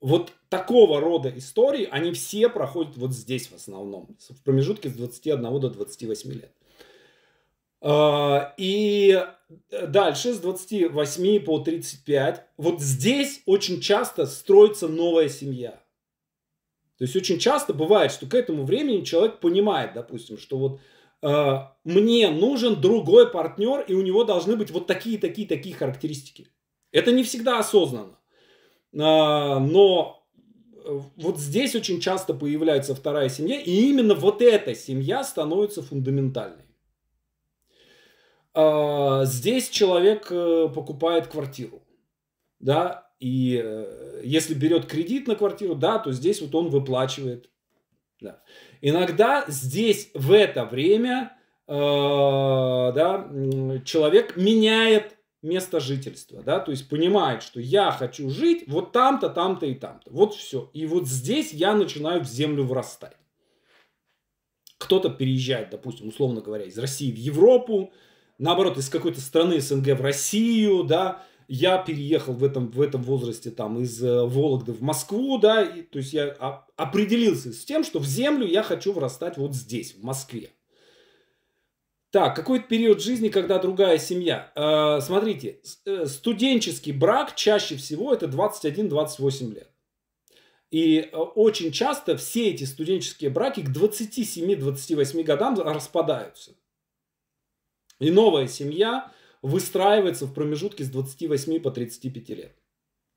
Вот такого рода истории, они все проходят вот здесь в основном, в промежутке с 21 до 28 лет. А, и э, дальше с 28 по 35. Вот здесь очень часто строится новая семья. То есть очень часто бывает, что к этому времени человек понимает, допустим, что вот э, мне нужен другой партнер, и у него должны быть вот такие, такие, такие характеристики. Это не всегда осознанно. А, э, но вот здесь очень часто появляется вторая семья, и именно вот эта семья становится фундаментальной. А, здесь человек э, покупает квартиру, да, и э, если берет кредит на квартиру, да, то здесь вот он выплачивает. Да. Иногда здесь в это время э, да, человек меняет место жительства, да, то есть понимает, что я хочу жить вот там-то, там-то и там-то. Вот все. И вот здесь я начинаю в землю врастать. Кто-то переезжает, допустим, условно говоря, из России в Европу, наоборот, из какой-то страны СНГ в Россию, да, я переехал в этом, в этом возрасте там из э, Вологды в Москву, да, и, то есть я определился с тем, что в землю я хочу врастать вот здесь, в Москве. Так, какой-то период жизни, когда другая семья. Э, смотрите, э, студенческий брак чаще всего это 21-28 лет. И э, очень часто все эти студенческие браки к 27-28 годам распадаются. И новая семья выстраивается в промежутке с 28 по 35 лет.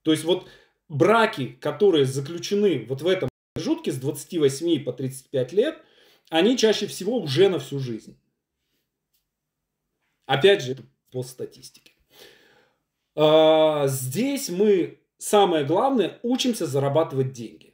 То есть вот браки, которые заключены вот в этом промежутке с 28 по 35 лет, они чаще всего уже на всю жизнь. Опять же, это по статистике. А, здесь мы, самое главное, учимся зарабатывать деньги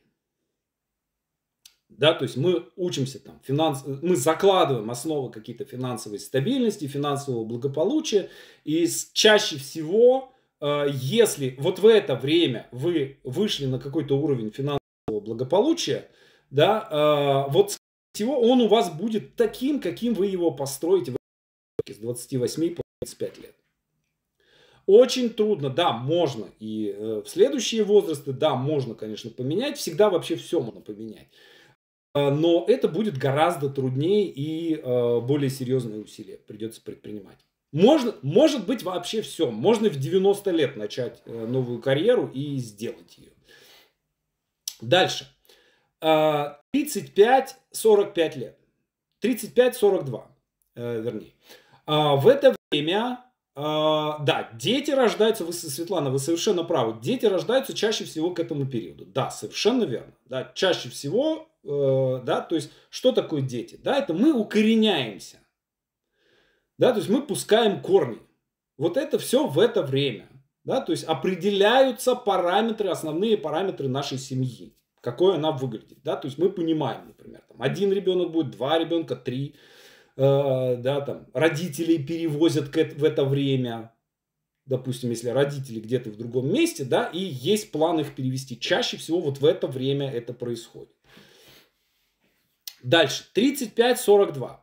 да, то есть мы учимся там, финанс... мы закладываем основы какие-то финансовой стабильности, финансового благополучия, и чаще всего, э, если вот в это время вы вышли на какой-то уровень финансового благополучия, да, э, вот всего он у вас будет таким, каким вы его построите в с 28 по 35 лет. Очень трудно, да, можно и э, в следующие возрасты, да, можно, конечно, поменять, всегда вообще все можно поменять. А, но это будет гораздо труднее и а, более серьезные усилия придется предпринимать. Можно, может быть вообще все. Можно в 90 лет начать э, новую карьеру и сделать ее. Дальше. 35-45 а, лет. 35-42, э, вернее. В это время, да, дети рождаются, вы, Светлана, вы совершенно правы, дети рождаются чаще всего к этому периоду. Да, совершенно верно. Да, чаще всего э, да, то есть что такое дети? Да, это мы укореняемся, да, то есть мы пускаем корни. Вот это все в это время, да, то есть определяются параметры, основные параметры нашей семьи, какой она выглядит, да, то есть мы понимаем, например, там один ребенок будет, два ребенка, три, э, да, там родителей перевозят к это, в это время, допустим, если родители где-то в другом месте, да, и есть план их перевести. Чаще всего вот в это время это происходит. Дальше, 35-42.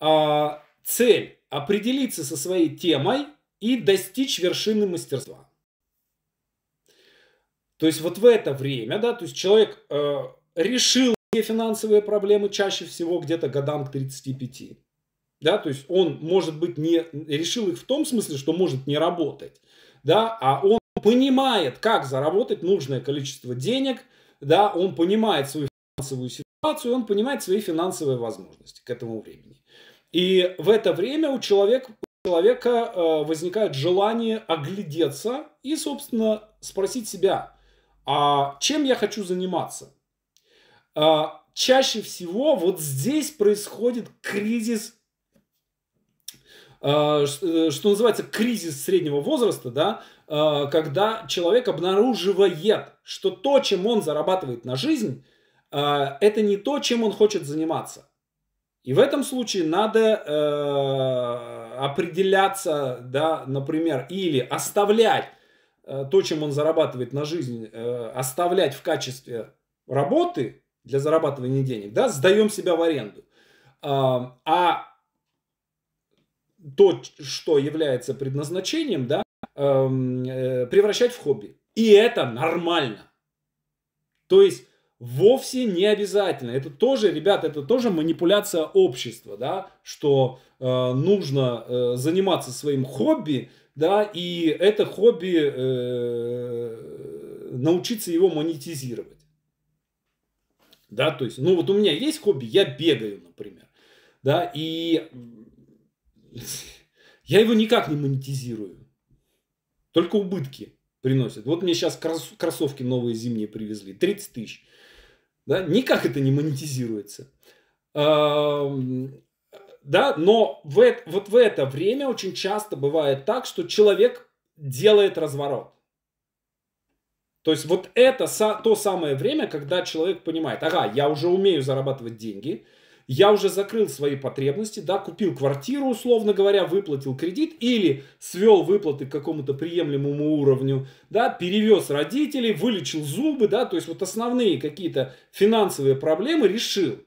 А, цель – определиться со своей темой и достичь вершины мастерства. То есть вот в это время, да, то есть человек э, решил все финансовые проблемы чаще всего где-то годам к 35. Да, то есть он, может быть, не решил их в том смысле, что может не работать, да, а он понимает, как заработать нужное количество денег, да, он понимает свою финансовую ситуацию, ситуацию, он понимает свои финансовые возможности к этому времени. И в это время у человека, у человека э, возникает желание оглядеться и, собственно, спросить себя, а чем я хочу заниматься? А чаще всего вот здесь происходит кризис э, э, что называется, кризис среднего возраста, да, когда человек обнаруживает, что то, чем он зарабатывает на жизнь, а, это не то, чем он хочет заниматься. И в этом случае надо э, определяться, да, например, или оставлять э, то, чем он зарабатывает на жизнь, э, оставлять в качестве работы для зарабатывания денег, да, сдаем себя в аренду. Э, а то, что является предназначением, да, эм, э, превращать в хобби. И это нормально. То есть Вовсе не обязательно. Это тоже, ребята это тоже манипуляция общества, да, что э, нужно э, заниматься своим хобби, да, и это хобби э, научиться его монетизировать. Да, то есть, ну вот у меня есть хобби, я бегаю, например, да, и я его никак не монетизирую, только убытки приносят. Вот мне сейчас кросс кроссовки новые зимние привезли, 30 тысяч да, никак это не монетизируется. Да, но в, это вот в это время очень часто бывает так, что человек делает разворот. То есть вот это то самое время, когда человек понимает, ага, я уже умею зарабатывать деньги, я уже закрыл свои потребности, да, купил квартиру, условно говоря, выплатил кредит или свел выплаты к какому-то приемлемому уровню, да, перевез родителей, вылечил зубы, да, то есть вот основные какие-то финансовые проблемы решил.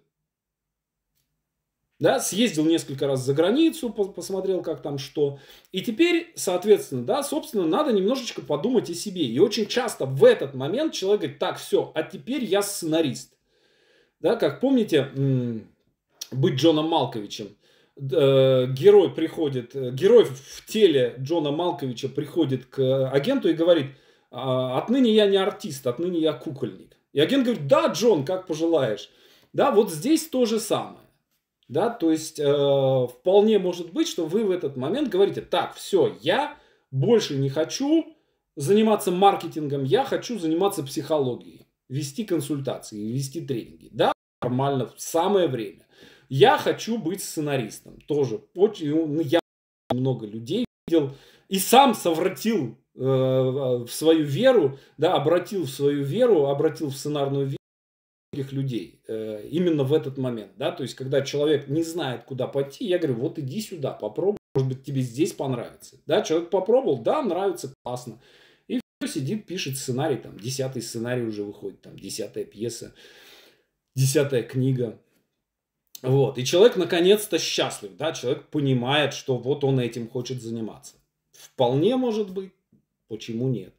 Да, съездил несколько раз за границу, посмотрел, как там что. И теперь, соответственно, да, собственно, надо немножечко подумать о себе. И очень часто в этот момент человек говорит, так, все, а теперь я сценарист. Да, как помните, быть Джоном Малковичем. Э, герой приходит, э, герой в теле Джона Малковича приходит к э, агенту и говорит, «А, отныне я не артист, отныне я кукольник. И агент говорит, да, Джон, как пожелаешь. Да, вот здесь то же самое. Да, то есть вполне может быть, что вы в этот момент говорите, так, все, я больше не хочу заниматься маркетингом, я хочу заниматься психологией, вести консультации, вести тренинги. Да, нормально, в самое время. Я хочу быть сценаристом. Тоже очень, ну, ну, я много людей видел и сам совратил э, в свою веру, да, обратил в свою веру, обратил в сценарную веру многих людей э, именно в этот момент, да, то есть когда человек не знает, куда пойти, я говорю, вот иди сюда, попробуй, может быть, тебе здесь понравится, да, человек попробовал, да, нравится, классно, и все, сидит, пишет сценарий, там, десятый сценарий уже выходит, там, десятая пьеса, десятая книга, вот, и человек наконец-то счастлив, да, человек понимает, что вот он этим хочет заниматься. Вполне может быть, почему нет.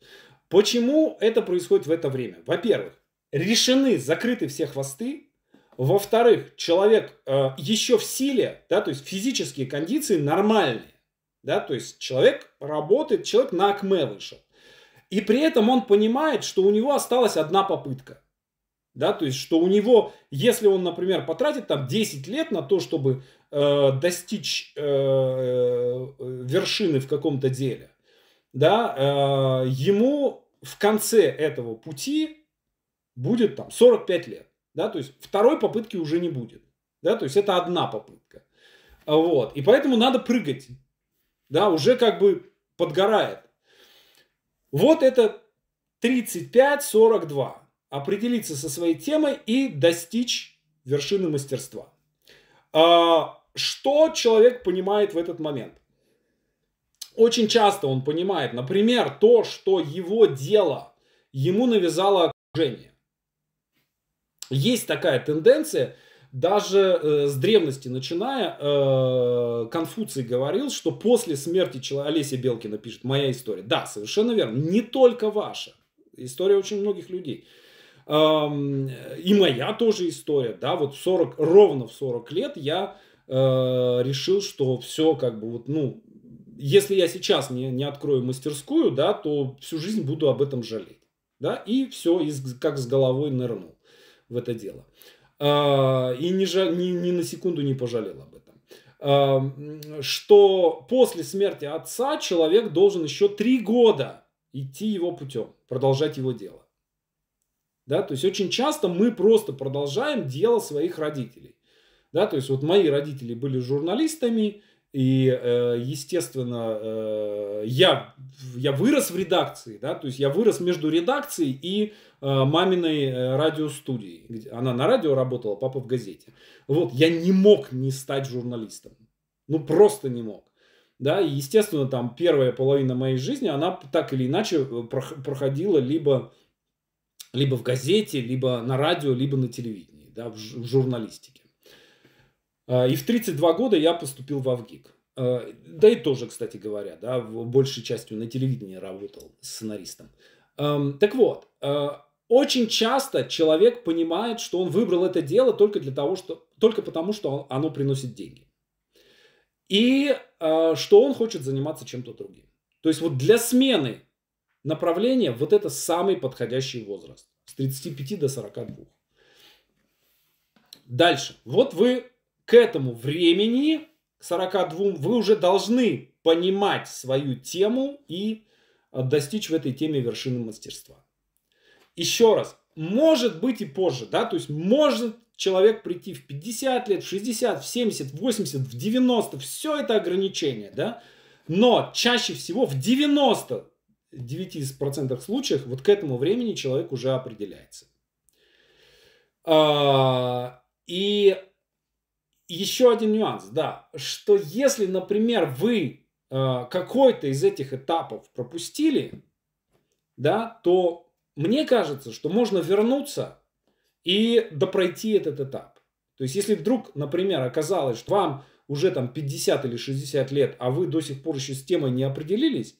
Почему это происходит в это время? Во-первых, решены, закрыты все хвосты. Во-вторых, человек э, еще в силе, да, то есть физические кондиции нормальные, да, то есть человек работает, человек на акме вышел. И при этом он понимает, что у него осталась одна попытка. Да, то есть, что у него, если он, например, потратит там 10 лет на то, чтобы э, достичь э, э, вершины в каком-то деле, да, э, ему в конце этого пути будет там 45 лет, да, то есть второй попытки уже не будет, да, то есть это одна попытка, вот, и поэтому надо прыгать, да, уже как бы подгорает. Вот это 35-42 определиться со своей темой и достичь вершины мастерства. А, что человек понимает в этот момент? Очень часто он понимает, например, то, что его дело ему навязало окружение. Есть такая тенденция, даже э, с древности начиная, э, Конфуций говорил, что после смерти человека, Олеся Белкина пишет, моя история. Да, совершенно верно, не только ваша. История очень многих людей. И моя тоже история, да, вот в 40, ровно в 40 лет я э, решил, что все как бы вот, ну, если я сейчас не, не открою мастерскую, да, то всю жизнь буду об этом жалеть. Да, и все, и как с головой нырнул в это дело. А, и ни, жал, ни, ни на секунду не пожалел об этом. Что после смерти отца человек должен еще три года идти его путем, продолжать его дело. Да, то есть очень часто мы просто продолжаем дело своих родителей. Да, то есть вот мои родители были журналистами, и, э, естественно, э, я, я вырос в редакции, да, то есть я вырос между редакцией и э, маминой радиостудией. она на радио работала, папа в газете. Вот, я не мог не стать журналистом. Ну, просто не мог. Да, и, естественно, там первая половина моей жизни, она так или иначе проходила либо либо в газете, либо на радио, либо на телевидении, да, в, в журналистике. А, и в 32 года я поступил в Авгик. А, да и тоже, кстати говоря, да, в большей частью на телевидении работал сценаристом. Так вот, а, очень часто человек понимает, что он выбрал это дело только для того, что только потому, что оно приносит деньги. И что он хочет заниматься чем-то другим. То есть вот для смены направление, вот это самый подходящий возраст. С 35 до 42. Дальше. Вот вы к этому времени, к 42, вы уже должны понимать свою тему и а, достичь в этой теме вершины мастерства. Еще раз, может быть и позже, да, то есть может человек прийти в 50 лет, в 60, в 70, в 80, в 90, все это ограничение, да, но чаще всего в 90 9% случаев вот к этому времени человек уже определяется. А, и еще один нюанс, да, что если, например, вы а, какой-то из этих этапов пропустили, да, то мне кажется, что можно вернуться и допройти этот этап. То есть, если вдруг, например, оказалось, что вам уже там 50 или 60 лет, а вы до сих пор еще с темой не определились,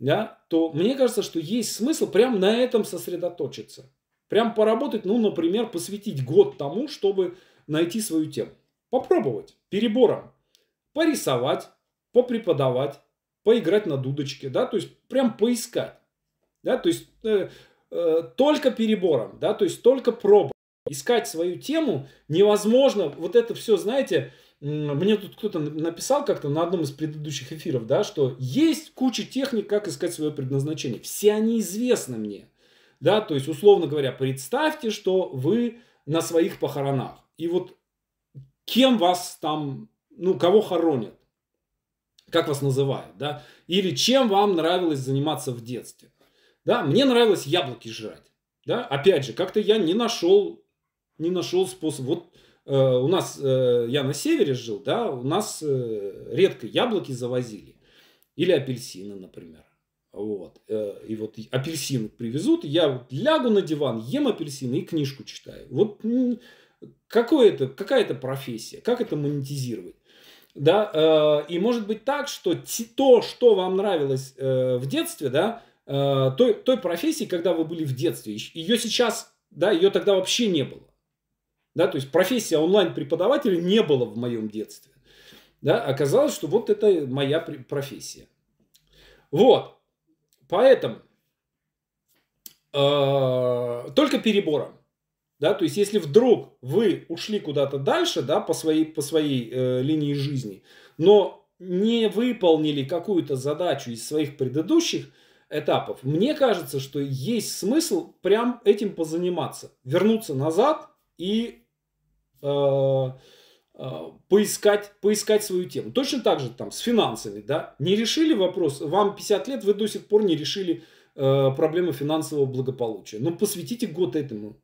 да, то мне кажется, что есть смысл прямо на этом сосредоточиться. Прям поработать, ну, например, посвятить год тому, чтобы найти свою тему. Попробовать перебором. Порисовать, попреподавать, поиграть на дудочке, да, то есть прям поискать. Да, то есть э, э, только перебором, да, то есть только пробовать. Искать свою тему невозможно. Вот это все, знаете, мне тут кто-то написал как-то на одном из предыдущих эфиров, да, что есть куча техник, как искать свое предназначение. Все они известны мне. Да, то есть, условно говоря, представьте, что вы на своих похоронах. И вот кем вас там, ну, кого хоронят, как вас называют, да, или чем вам нравилось заниматься в детстве. Да, мне нравилось яблоки жрать. Да, опять же, как-то я не нашел, не нашел способ. Вот Э, у нас, э, я на севере жил, да, у нас э, редко яблоки завозили. Или апельсины, например. Вот. И вот апельсины привезут, я лягу на диван, ем апельсины и книжку читаю. Вот какое это, какая это профессия, как это монетизировать? Да, и может быть так, что то, что вам нравилось в детстве, да, той, той профессии, когда вы были в детстве, ее сейчас, да, ее тогда вообще не было. Да, то есть профессия онлайн-преподавателя не было в моем детстве. Да, оказалось, что вот это моя профессия. Вот. Поэтому э, только перебором. Да, то есть, если вдруг вы ушли куда-то дальше, да, по своей, по своей э, линии жизни, но не выполнили какую-то задачу из своих предыдущих этапов, мне кажется, что есть смысл прям этим позаниматься. Вернуться назад и Э, э, поискать, поискать свою тему. Точно так же там с финансами, да, не решили вопрос, вам 50 лет, вы до сих пор не решили э, проблему финансового благополучия. Но ну, посвятите год этому,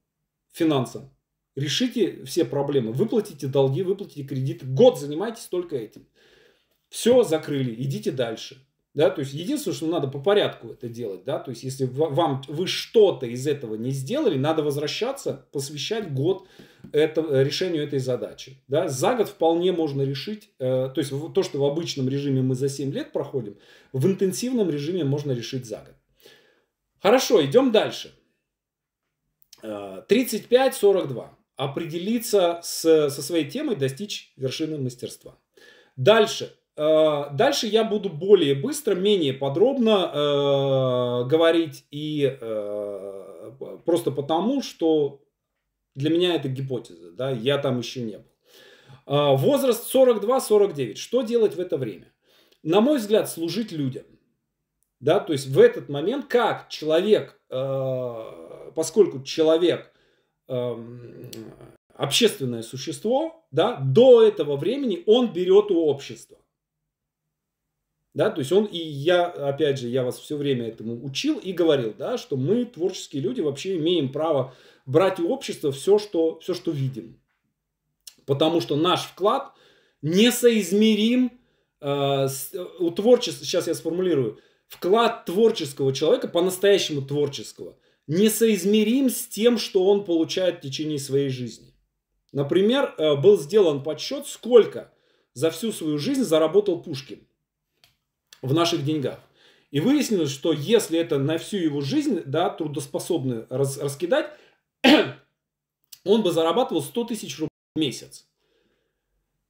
финансам. Решите все проблемы, выплатите долги, выплатите кредиты, год занимайтесь только этим. Все закрыли, идите дальше. Да, то есть единственное, что надо по порядку это делать, да, то есть если вам вы что-то из этого не сделали, надо возвращаться, посвящать год это, э, решению этой задачи. Да? За год вполне можно решить, э, то есть то, что в обычном режиме мы за 7 лет проходим, в интенсивном режиме можно решить за год. Хорошо, идем дальше. 35-42. Э, Определиться с, со своей темой, достичь вершины мастерства. Дальше. Э, дальше я буду более быстро, менее подробно э, говорить и э, просто потому, что для меня это гипотеза, да, я там еще не был. А, возраст 42-49. Что делать в это время? На мой взгляд, служить людям. Да, то есть в этот момент как человек, а, поскольку человек эм, общественное существо, да, до этого времени он берет у общества. Да, то есть он, и я, опять же, я вас все время этому учил и говорил, да, что мы, творческие люди, вообще имеем право брать у общества все, что, все, что видим. Потому что наш вклад несоизмерим э, с, у творчества, сейчас я сформулирую, вклад творческого человека, по-настоящему творческого, несоизмерим с тем, что он получает в течение своей жизни. Например, э, был сделан подсчет, сколько за всю свою жизнь заработал Пушкин в наших деньгах. И выяснилось, что если это на всю его жизнь да, трудоспособно раз, раскидать, он бы зарабатывал 100 тысяч рублей в месяц.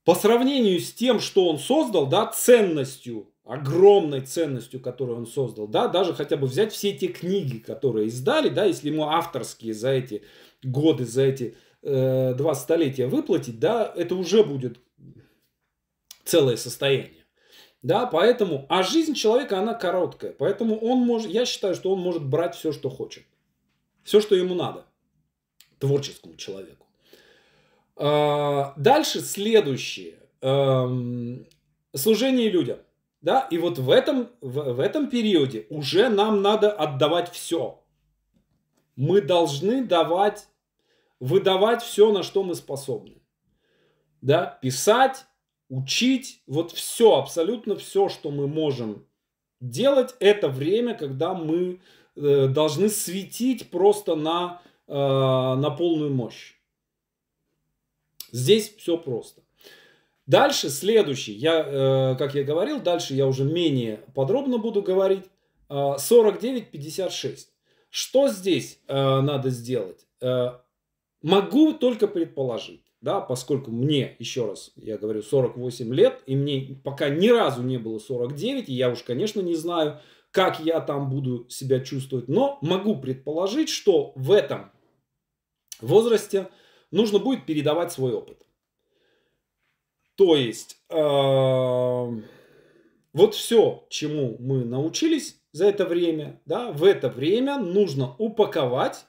По сравнению с тем, что он создал, да, ценностью, огромной ценностью, которую он создал, да, даже хотя бы взять все те книги, которые издали, да, если ему авторские за эти годы, за эти э, два столетия выплатить, да, это уже будет целое состояние. Да, поэтому, а жизнь человека, она короткая. Поэтому он может, я считаю, что он может брать все, что хочет. Все, что ему надо творческому человеку. А, дальше следующее. Эм, служение людям. Да? И вот в этом, в, в этом периоде уже нам надо отдавать все. Мы должны давать, выдавать все, на что мы способны. Да? Писать, учить, вот все, абсолютно все, что мы можем делать, это время, когда мы э, должны светить просто на Э, на полную мощь. Здесь все просто. Дальше следующий, я, э, как я говорил, дальше я уже менее подробно буду говорить. 49-56. Э, что здесь надо сделать? Могу только предположить, да, поскольку мне, еще раз, я говорю, 48 лет, и мне пока ни разу не было 49, и я уж, конечно, не знаю, как я там буду себя чувствовать, но могу предположить, что в этом возрасте, нужно будет передавать свой опыт. То есть, эм, вот все, чему мы научились за это время, да, в это время нужно упаковать.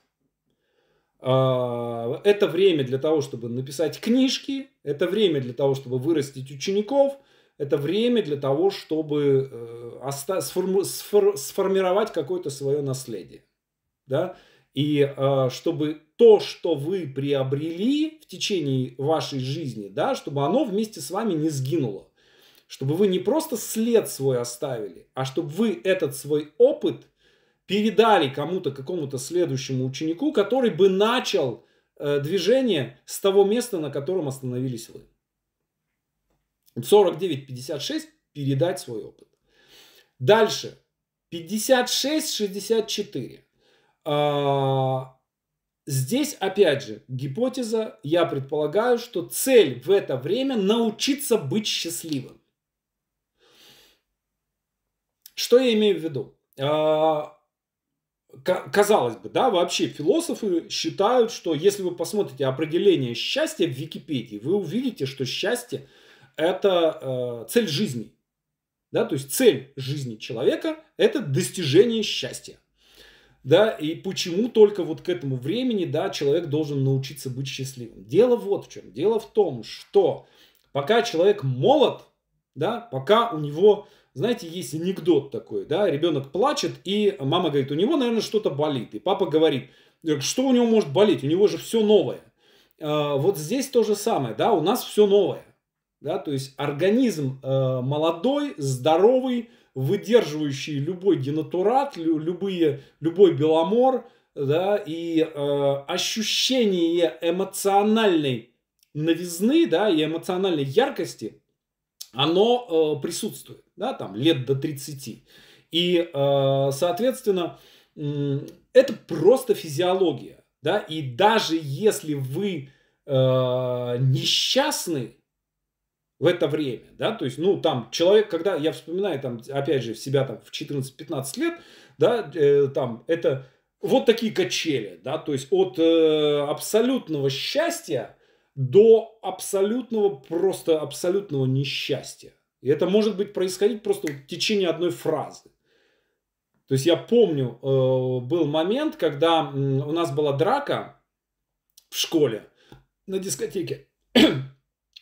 Э, это время для того, чтобы написать книжки, это время для того, чтобы вырастить учеников, это время для того, чтобы э, сформу- сформировать какое-то свое наследие. Да? И э, чтобы то, что вы приобрели в течение вашей жизни, да, чтобы оно вместе с вами не сгинуло. Чтобы вы не просто след свой оставили, а чтобы вы этот свой опыт передали кому-то, какому-то следующему ученику, который бы начал э, движение с того места, на котором остановились вы. 49-56 передать свой опыт. Дальше. 56-64 Здесь, опять же, гипотеза, я предполагаю, что цель в это время научиться быть счастливым. Что я имею в виду? А, казалось бы, да, вообще философы считают, что если вы посмотрите определение счастья в Википедии, вы увидите, что счастье – это а, цель жизни. Да, то есть цель жизни человека – это достижение счастья да, и почему только вот к этому времени, да, человек должен научиться быть счастливым. Дело вот в чем. Дело в том, что пока человек молод, да, пока у него, знаете, есть анекдот такой, да, ребенок плачет, и мама говорит, у него, наверное, что-то болит. И папа говорит, «Э, что у него может болеть, у него же все новое. А, вот здесь то же самое, да, у нас все новое. Да, то есть организм э, молодой, здоровый, выдерживающие любой денатурат, любые, любой беломор, да, и э, ощущение эмоциональной новизны, да, и эмоциональной яркости, оно э, присутствует, да, там, лет до 30. И, э, соответственно, это просто физиология, да, и даже если вы э, несчастны, в это время, да, то есть, ну, там, человек, когда, я вспоминаю, там, опять же, себя там в 14-15 лет, да, э, там, это вот такие качели, да, то есть от э, абсолютного счастья до абсолютного, просто абсолютного несчастья. И это может быть происходить просто в течение одной фразы. То есть я помню, э, был момент, когда у нас была драка в школе на дискотеке.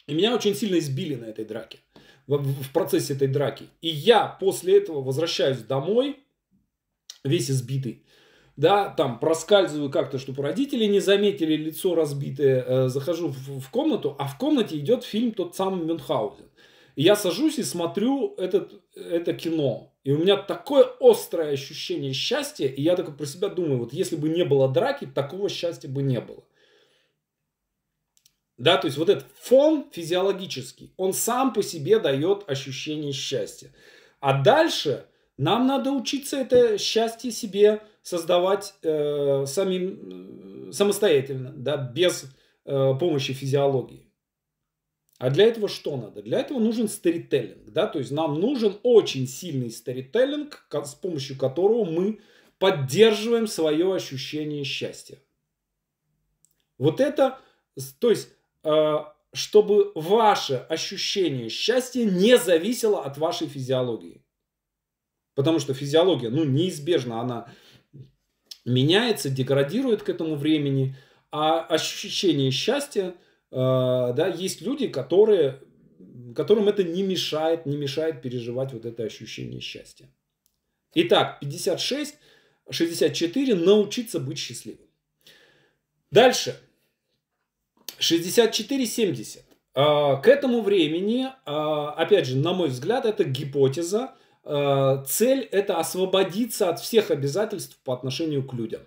И меня очень сильно избили на этой драке, в, в процессе этой драки. И я после этого возвращаюсь домой, весь избитый. Да, там проскальзываю как-то, чтобы родители не заметили, лицо разбитое, э, захожу в, в комнату, а в комнате идет фильм тот самый Мюнхгаузен. И я сажусь и смотрю этот, это кино. И у меня такое острое ощущение счастья, и я такой про себя думаю, вот если бы не было драки, такого счастья бы не было. Да, то есть вот этот фон физиологический, он сам по себе дает ощущение счастья. А дальше нам надо учиться это счастье себе создавать э, самим, э, самостоятельно, да, без э, помощи физиологии. А для этого что надо? Для этого нужен старителлинг, да, то есть нам нужен очень сильный старителлинг, с помощью которого мы поддерживаем свое ощущение счастья. Вот это, то есть Э, чтобы ваше ощущение счастья не зависело от вашей физиологии. Потому что физиология, ну, неизбежно она меняется, деградирует к этому времени, а ощущение счастья, э, да, есть люди, которые, которым это не мешает, не мешает переживать вот это ощущение счастья. Итак, 56, 64, научиться быть счастливым. Дальше, 64-70. А, к этому времени, а, опять же, на мой взгляд, это гипотеза. А, цель – это освободиться от всех обязательств по отношению к людям.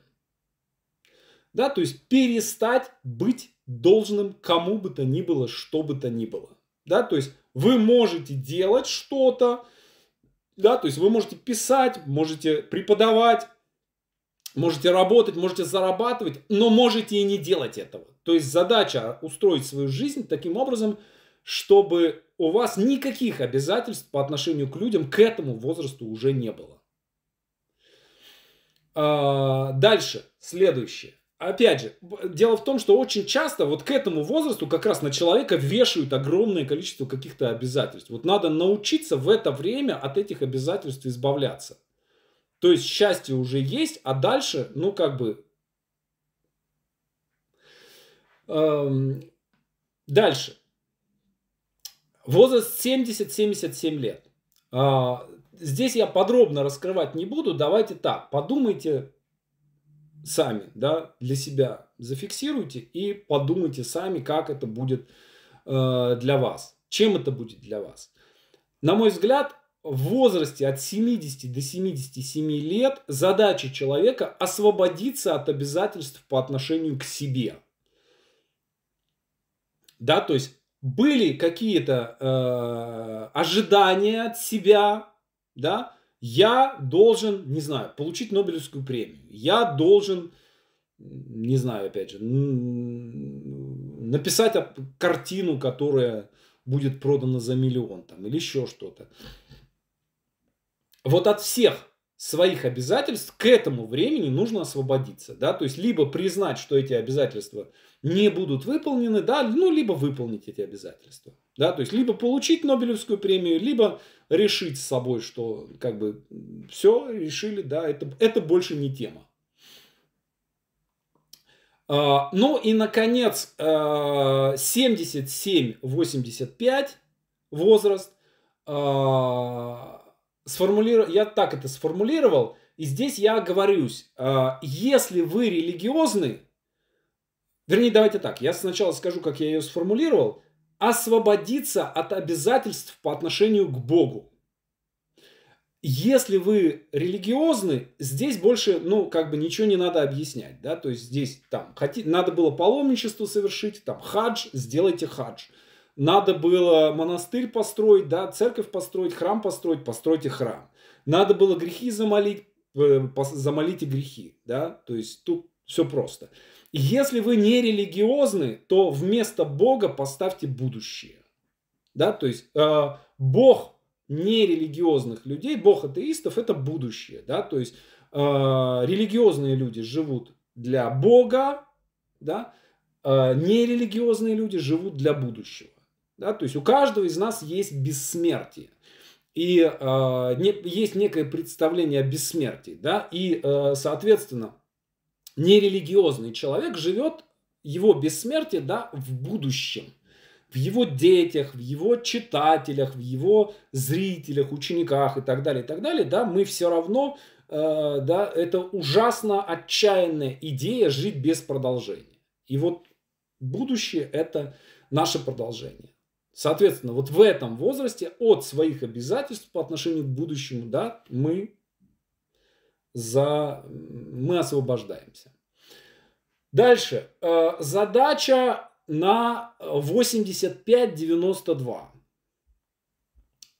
Да, то есть перестать быть должным кому бы то ни было, что бы то ни было. Да, то есть вы можете делать что-то, да, то есть вы можете писать, можете преподавать, можете работать, можете зарабатывать, но можете и не делать этого. То есть задача устроить свою жизнь таким образом, чтобы у вас никаких обязательств по отношению к людям к этому возрасту уже не было. А, дальше, следующее. Опять же, дело в том, что очень часто вот к этому возрасту как раз на человека вешают огромное количество каких-то обязательств. Вот надо научиться в это время от этих обязательств избавляться. То есть счастье уже есть, а дальше, ну как бы, Эм, дальше. Возраст 70-77 лет. А, здесь я подробно раскрывать не буду. Давайте так, подумайте сами, да, для себя зафиксируйте и подумайте сами, как это будет э, для вас, чем это будет для вас. На мой взгляд, в возрасте от 70 до 77 лет задача человека освободиться от обязательств по отношению к себе – да, то есть были какие-то э, ожидания от себя, да, я должен, не знаю, получить Нобелевскую премию, я должен, не знаю, опять же, написать картину, которая будет продана за миллион там или еще что-то. Вот от всех своих обязательств к этому времени нужно освободиться, да, то есть либо признать, что эти обязательства не будут выполнены, да, ну, либо выполнить эти обязательства, да, то есть либо получить Нобелевскую премию, либо решить с собой, что как бы все решили, да, это, это больше не тема. А, ну и, наконец, 77-85 а, возраст. А, Сформулиров... Я так это сформулировал, и здесь я оговорюсь. Если вы религиозны, Вернее, давайте так. Я сначала скажу, как я ее сформулировал. Освободиться от обязательств по отношению к Богу. Если вы религиозны, здесь больше, ну, как бы ничего не надо объяснять, да, то есть здесь там хотите, надо было паломничество совершить, там хадж, сделайте хадж. Надо было монастырь построить, да, церковь построить, храм построить, постройте храм. Надо было грехи замолить, э, замолите грехи, да, то есть тут все просто. Если вы не религиозны, то вместо Бога поставьте будущее. Да, то есть э, Бог нерелигиозных людей, Бог атеистов – это будущее. Да, то есть э, религиозные люди живут для Бога, да, э, нерелигиозные люди живут для будущего. Да, то есть у каждого из нас есть бессмертие. И э, не, есть некое представление о бессмертии. Да, и, э, соответственно, нерелигиозный человек живет его бессмертие да, в будущем, в его детях, в его читателях, в его зрителях, учениках и так далее, и так далее, да, мы все равно, э, да, это ужасно отчаянная идея жить без продолжения. И вот будущее – это наше продолжение. Соответственно, вот в этом возрасте от своих обязательств по отношению к будущему, да, мы за... мы освобождаемся. Дальше. Э, задача на 85-92.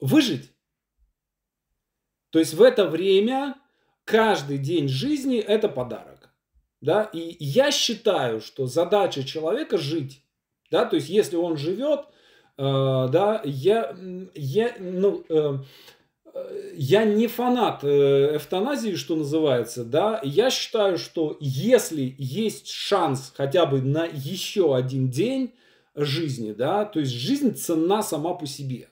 Выжить. То есть в это время каждый день жизни это подарок. Да? И я считаю, что задача человека жить. Да? То есть если он живет, э, да, я, я, ну, э, я не фанат э, эвтаназии, что называется, да, я считаю, что если есть шанс хотя бы на еще один день жизни, да, то есть жизнь цена сама по себе,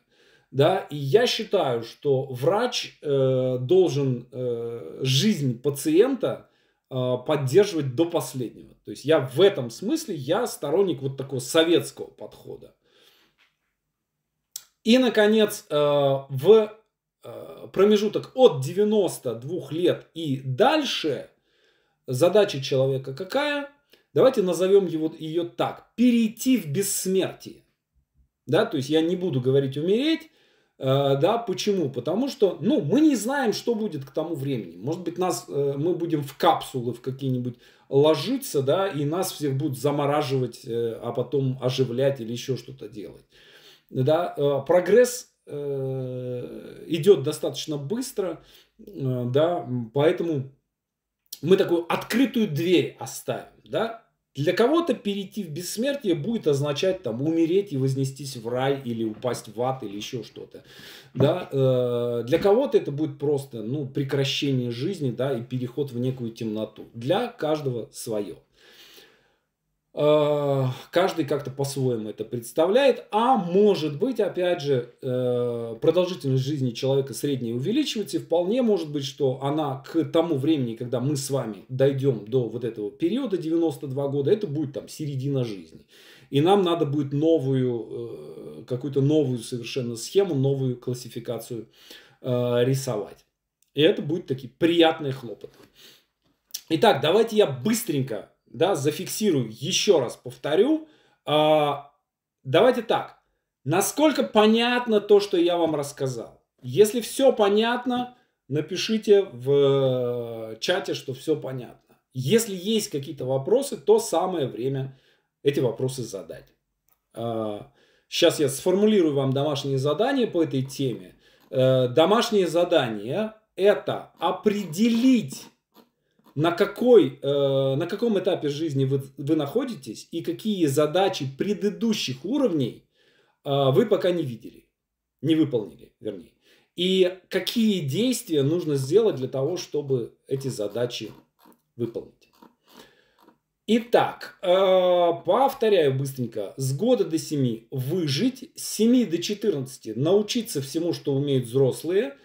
да, и я считаю, что врач э, должен э, жизнь пациента э, поддерживать до последнего, то есть я в этом смысле, я сторонник вот такого советского подхода. И, наконец, э, в Э, промежуток от 92 лет и дальше, задача человека какая? Давайте назовем его, ее так. Перейти в бессмертие. Да, то есть я не буду говорить умереть, э, да, почему? Потому что, ну, мы не знаем, что будет к тому времени. Может быть, нас, э, мы будем в капсулы в какие-нибудь ложиться, да, и нас всех будут замораживать, а потом оживлять или еще что-то делать. Да, прогресс Э, идет достаточно быстро, э, да, поэтому мы такую открытую дверь оставим, да. Для кого-то перейти в бессмертие будет означать там умереть и вознестись в рай или упасть в ад или еще что-то, да. Э, для кого-то это будет просто, ну, прекращение жизни, да, и переход в некую темноту. Для каждого свое. Э, каждый как-то по-своему это представляет, а может быть, опять же, э, продолжительность жизни человека средняя увеличивается, и вполне может быть, что она к тому времени, когда мы с вами дойдем до вот этого периода 92 года, это будет там середина жизни. И нам надо будет новую, э, какую-то новую совершенно схему, новую классификацию рисовать. И это будет такие приятные хлопоты. Итак, давайте я быстренько да, зафиксирую, еще раз повторю. А, давайте так. Насколько понятно то, что я вам рассказал? Если все понятно, напишите в э, чате, что все понятно. Если есть какие-то вопросы, то самое время эти вопросы задать. А, сейчас я сформулирую вам домашнее задание по этой теме. А, домашнее задание – это определить на, какой, э, на каком этапе жизни вы, вы находитесь и какие задачи предыдущих уровней э, вы пока не видели, не выполнили, вернее. И какие действия нужно сделать для того, чтобы эти задачи выполнить. Итак, э, повторяю быстренько. С года до семи выжить, с 7 до 14 научиться всему, что умеют взрослые –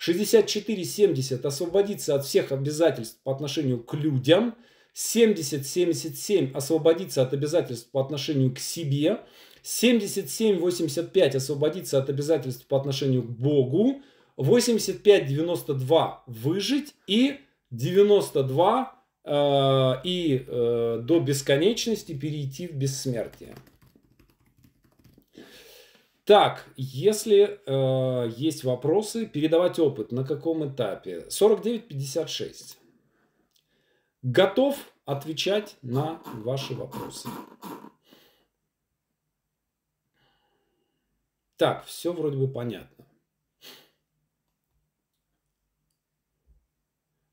64-70 освободиться от всех обязательств по отношению к людям. 70-77 освободиться от обязательств по отношению к себе. 77-85 освободиться от обязательств по отношению к Богу. 85-92 выжить и 92 э, и э, до бесконечности перейти в бессмертие. Так, если э, есть вопросы, передавать опыт на каком этапе? 49-56. Готов отвечать на ваши вопросы. Так, все вроде бы понятно.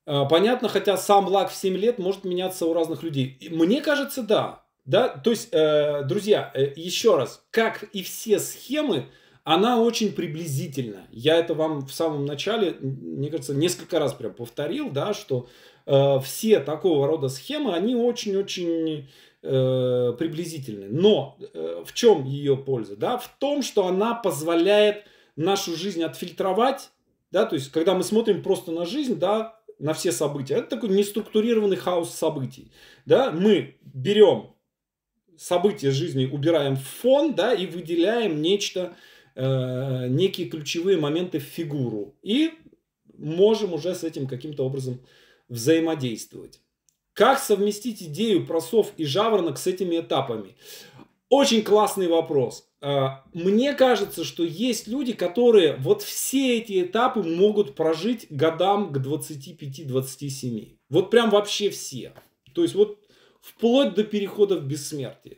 Э, понятно, хотя сам лак в 7 лет может меняться у разных людей. Мне кажется, да. Да, то есть, э, друзья, э, еще раз, как и все схемы, она очень приблизительна. Я это вам в самом начале, мне кажется, несколько раз прям повторил, да, что э, все такого рода схемы, они очень-очень э, приблизительны. Но э, в чем ее польза? Да? В том, что она позволяет нашу жизнь отфильтровать, да, то есть, когда мы смотрим просто на жизнь, да, на все события, это такой неструктурированный хаос событий, да, мы берем события жизни убираем в фон, да, и выделяем нечто, э, некие ключевые моменты в фигуру. И можем уже с этим каким-то образом взаимодействовать. Как совместить идею про сов и жаворонок с этими этапами? Очень классный вопрос. Э, мне кажется, что есть люди, которые вот все эти этапы могут прожить годам к 25-27. Вот прям вообще все. То есть вот вплоть до перехода в бессмертие.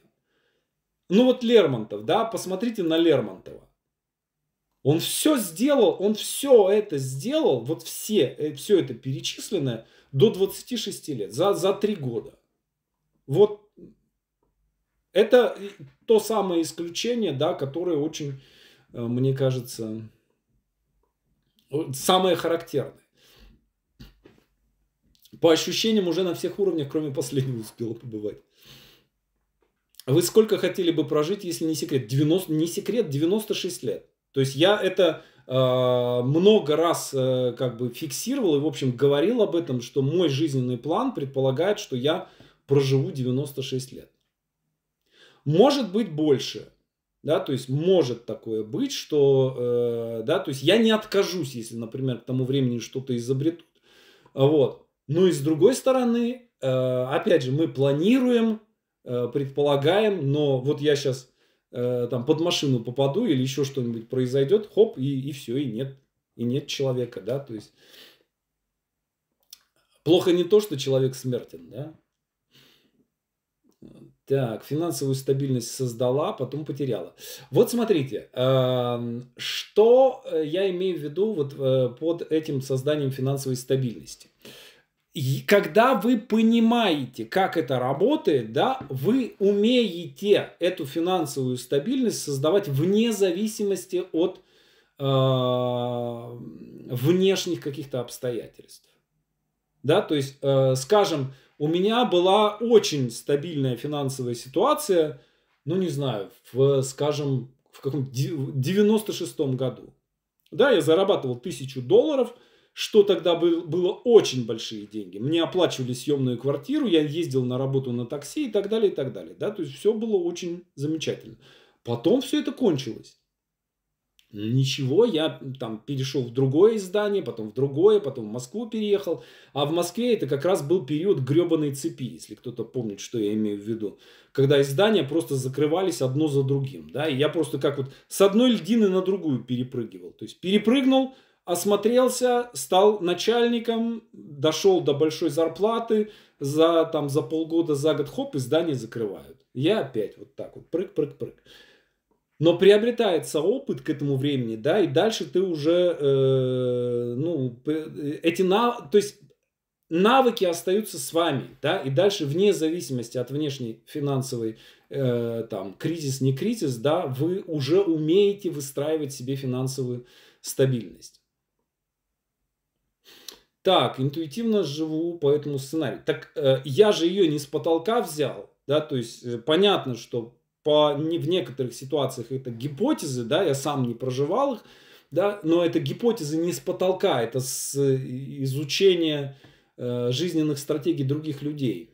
Ну вот Лермонтов, да, посмотрите на Лермонтова. Он все сделал, он все это сделал, вот все, э, все это перечисленное до 26 лет, за, за 3 года. Вот это то самое исключение, да, которое очень, э, мне кажется, самое характерное. По ощущениям уже на всех уровнях, кроме последнего, успела побывать. Вы сколько хотели бы прожить, если не секрет? 90, не секрет, 96 лет. То есть я это э, много раз э, как бы фиксировал и, в общем, говорил об этом, что мой жизненный план предполагает, что я проживу 96 лет. Может быть больше, да, то есть может такое быть, что, э, да, то есть я не откажусь, если, например, к тому времени что-то изобретут, вот. Ну и с другой стороны, э, опять же, мы планируем, э, предполагаем, но вот я сейчас э, там под машину попаду или еще что-нибудь произойдет, хоп, и, и все, и нет, и нет человека, да, то есть плохо не то, что человек смертен, да. Так, финансовую стабильность создала, потом потеряла. Вот смотрите, эм, что я имею в виду вот под этим созданием финансовой стабильности когда вы понимаете, как это работает, да, вы умеете эту финансовую стабильность создавать вне зависимости от э, внешних каких-то обстоятельств. Да, то есть, э, скажем, у меня была очень стабильная финансовая ситуация, ну не знаю, в, скажем, в каком 96 году. Да, я зарабатывал тысячу долларов – что тогда был, было очень большие деньги. Мне оплачивали съемную квартиру, я ездил на работу на такси и так далее, и так далее. Да? То есть все было очень замечательно. Потом все это кончилось. Ничего, я там перешел в другое издание, потом в другое, потом в Москву переехал. А в Москве это как раз был период гребаной цепи, если кто-то помнит, что я имею в виду. Когда издания просто закрывались одно за другим. Да? И я просто как вот с одной льдины на другую перепрыгивал. То есть перепрыгнул – осмотрелся, стал начальником, дошел до большой зарплаты, за, там, за полгода, за год, хоп, и здание закрывают. Я опять вот так вот, прыг-прыг-прыг. Но приобретается опыт к этому времени, да, и дальше ты уже, э, ну, эти, на, то есть навыки остаются с вами, да, и дальше вне зависимости от внешней финансовой, э, там, кризис, не кризис, да, вы уже умеете выстраивать себе финансовую стабильность так, интуитивно живу по этому сценарию. Так э, я же ее не с потолка взял, да, то есть э, понятно, что по, не, в некоторых ситуациях это гипотезы, да, я сам не проживал их, да, но это гипотезы не с потолка, это с э, изучения э, жизненных стратегий других людей.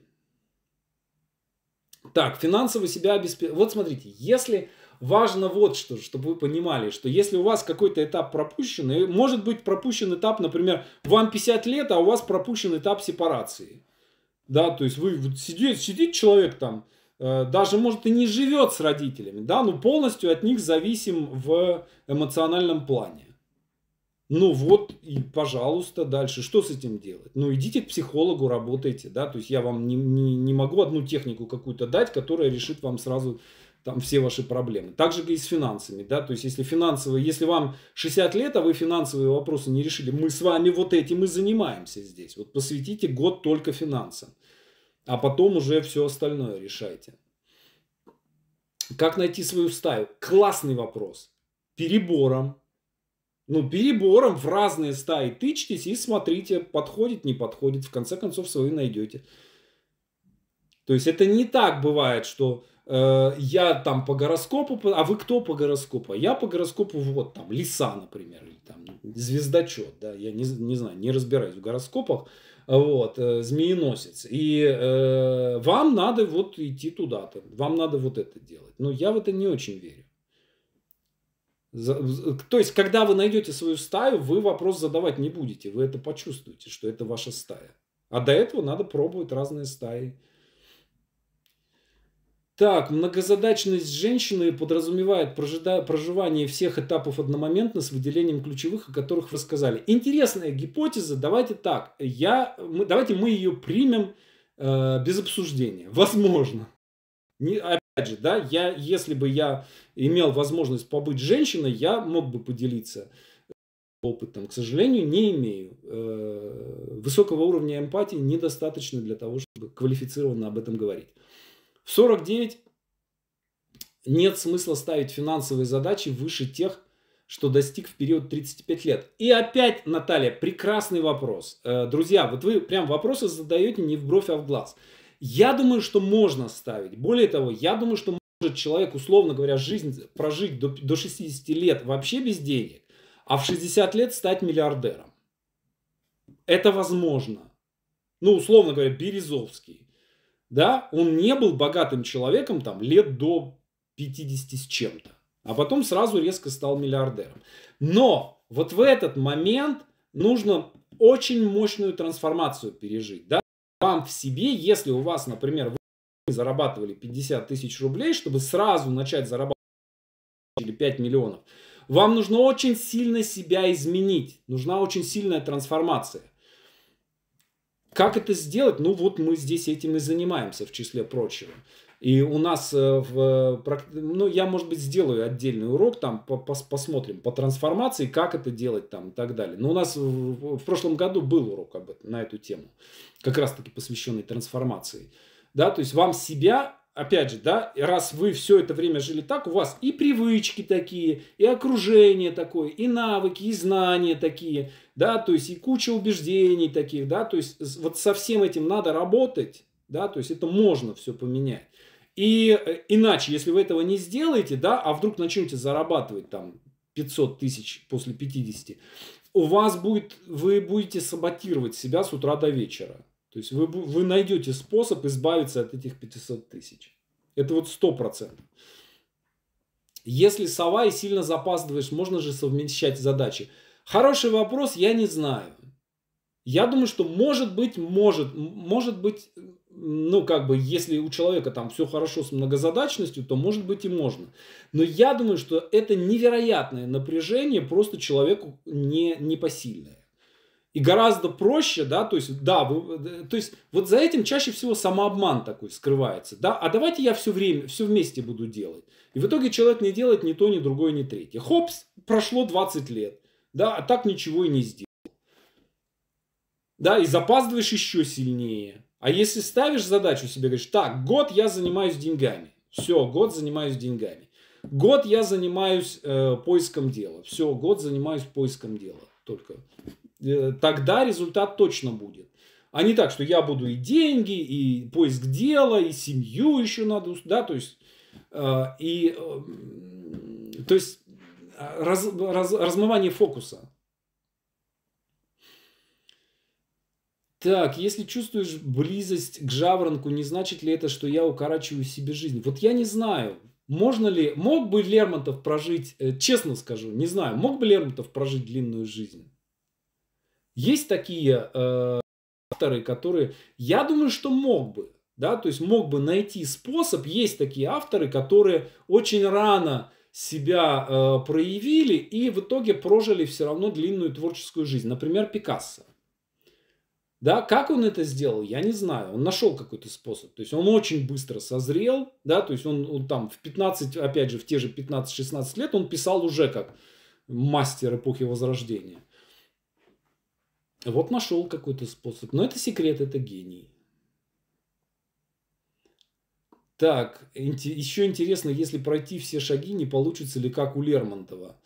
Так, финансово себя обеспечивать. Вот смотрите, если важно вот что, чтобы вы понимали, что если у вас какой-то этап пропущен, и может быть пропущен этап, например, вам 50 лет, а у вас пропущен этап сепарации. Да, то есть вы вот сидит, сидит человек там, э, даже, может, и не живет с родителями, да, но полностью от них зависим в эмоциональном плане. Ну вот, и пожалуйста, дальше. Что с этим делать? Ну идите к психологу, работайте, да, то есть я вам не, не, не могу одну технику какую-то дать, которая решит вам сразу там все ваши проблемы. Так же и с финансами, да, то есть если финансовые, если вам 60 лет, а вы финансовые вопросы не решили, мы с вами вот этим и занимаемся здесь. Вот посвятите год только финансам, а потом уже все остальное решайте. Как найти свою стаю? Классный вопрос. Перебором. Ну, перебором в разные стаи тычьтесь и смотрите, подходит, не подходит. В конце концов, свою найдете. То есть это не так бывает, что Э, я там по гороскопу, а вы кто по гороскопу? А я по гороскопу вот там лиса, например, или там ну, звездочет, да, я не, не знаю, не разбираюсь в гороскопах, вот, э, змееносец. И э, вам надо вот идти туда-то, вам надо вот это делать. Но я в это не очень верю. То есть, когда вы найдете свою стаю, вы вопрос задавать не будете, вы это почувствуете, что это ваша стая. А до этого надо пробовать разные стаи. Так, многозадачность женщины подразумевает проживание всех этапов одномоментно с выделением ключевых, о которых вы сказали. Интересная гипотеза. Давайте так. Я, мы, давайте мы ее примем э, без обсуждения. Возможно. Не, опять же, да, я, если бы я имел возможность побыть женщиной, я мог бы поделиться э, опытом. К сожалению, не имею. Э, высокого уровня эмпатии недостаточно для того, чтобы квалифицированно об этом говорить. В 49 нет смысла ставить финансовые задачи выше тех, что достиг в период 35 лет. И опять, Наталья, прекрасный вопрос. Э, друзья, вот вы прям вопросы задаете не в бровь, а в глаз. Я думаю, что можно ставить. Более того, я думаю, что может человек, условно говоря, жизнь прожить до, до 60 лет вообще без денег, а в 60 лет стать миллиардером. Это возможно. Ну, условно говоря, Березовский да, он не был богатым человеком там лет до 50 с чем-то. А потом сразу резко стал миллиардером. Но вот в этот момент нужно очень мощную трансформацию пережить. Да? Вам в себе, если у вас, например, вы зарабатывали 50 тысяч рублей, чтобы сразу начать зарабатывать или 5 миллионов, вам нужно очень сильно себя изменить. Нужна очень сильная трансформация. Как это сделать? Ну вот мы здесь этим и занимаемся, в числе прочего. И у нас, э, в, ну, я, может быть, сделаю отдельный урок, там, по, посмотрим по трансформации, как это делать там и так далее. Но у нас в, в прошлом году был урок об этом, на эту тему, как раз-таки посвященный трансформации. Да, то есть вам себя опять же, да, раз вы все это время жили так, у вас и привычки такие, и окружение такое, и навыки, и знания такие, да, то есть и куча убеждений таких, да, то есть вот со всем этим надо работать, да, то есть это можно все поменять. И э, иначе, если вы этого не сделаете, да, а вдруг начнете зарабатывать там 500 тысяч после 50, у вас будет, вы будете саботировать себя с утра до вечера. То есть вы, вы найдете способ избавиться от этих 500 тысяч. Это вот процентов. Если сова и сильно запаздываешь, можно же совмещать задачи. Хороший вопрос, я не знаю. Я думаю, что может быть, может, может быть, ну как бы, если у человека там все хорошо с многозадачностью, то может быть и можно. Но я думаю, что это невероятное напряжение просто человеку не, не посильное. И гораздо проще, да, то есть, да, вы, э, то есть вот за этим чаще всего самообман такой скрывается, да, а давайте я все время, все вместе буду делать. И в итоге человек не делает ни то, ни другое, ни третье. Хопс, прошло 20 лет, да, а так ничего и не сделал. Да, и запаздываешь еще сильнее. А если ставишь задачу себе, говоришь, так, год я занимаюсь деньгами, все, год занимаюсь деньгами. Год я занимаюсь э, поиском дела. Все, год занимаюсь поиском дела. Только Э, тогда результат точно будет. А не так, что я буду и деньги, и поиск дела, и семью еще надо, да, то есть, э, и, э, то есть э, раз, раз, размывание фокуса. Так, если чувствуешь близость к жаворонку, не значит ли это, что я укорачиваю себе жизнь? Вот я не знаю, можно ли, мог бы Лермонтов прожить, э, честно скажу, не знаю, мог бы Лермонтов прожить длинную жизнь? Есть такие э, авторы, которые, я думаю, что мог бы, да, то есть мог бы найти способ. Есть такие авторы, которые очень рано себя э, проявили и в итоге прожили все равно длинную творческую жизнь. Например, Пикассо. Да, как он это сделал, я не знаю. Он нашел какой-то способ. То есть он очень быстро созрел, да, то есть он, он там в 15, опять же, в те же 15-16 лет он писал уже как мастер эпохи Возрождения. Вот нашел какой-то способ. Но это секрет, это гений. Так, еще интересно, если пройти все шаги, не получится ли как у Лермонтова?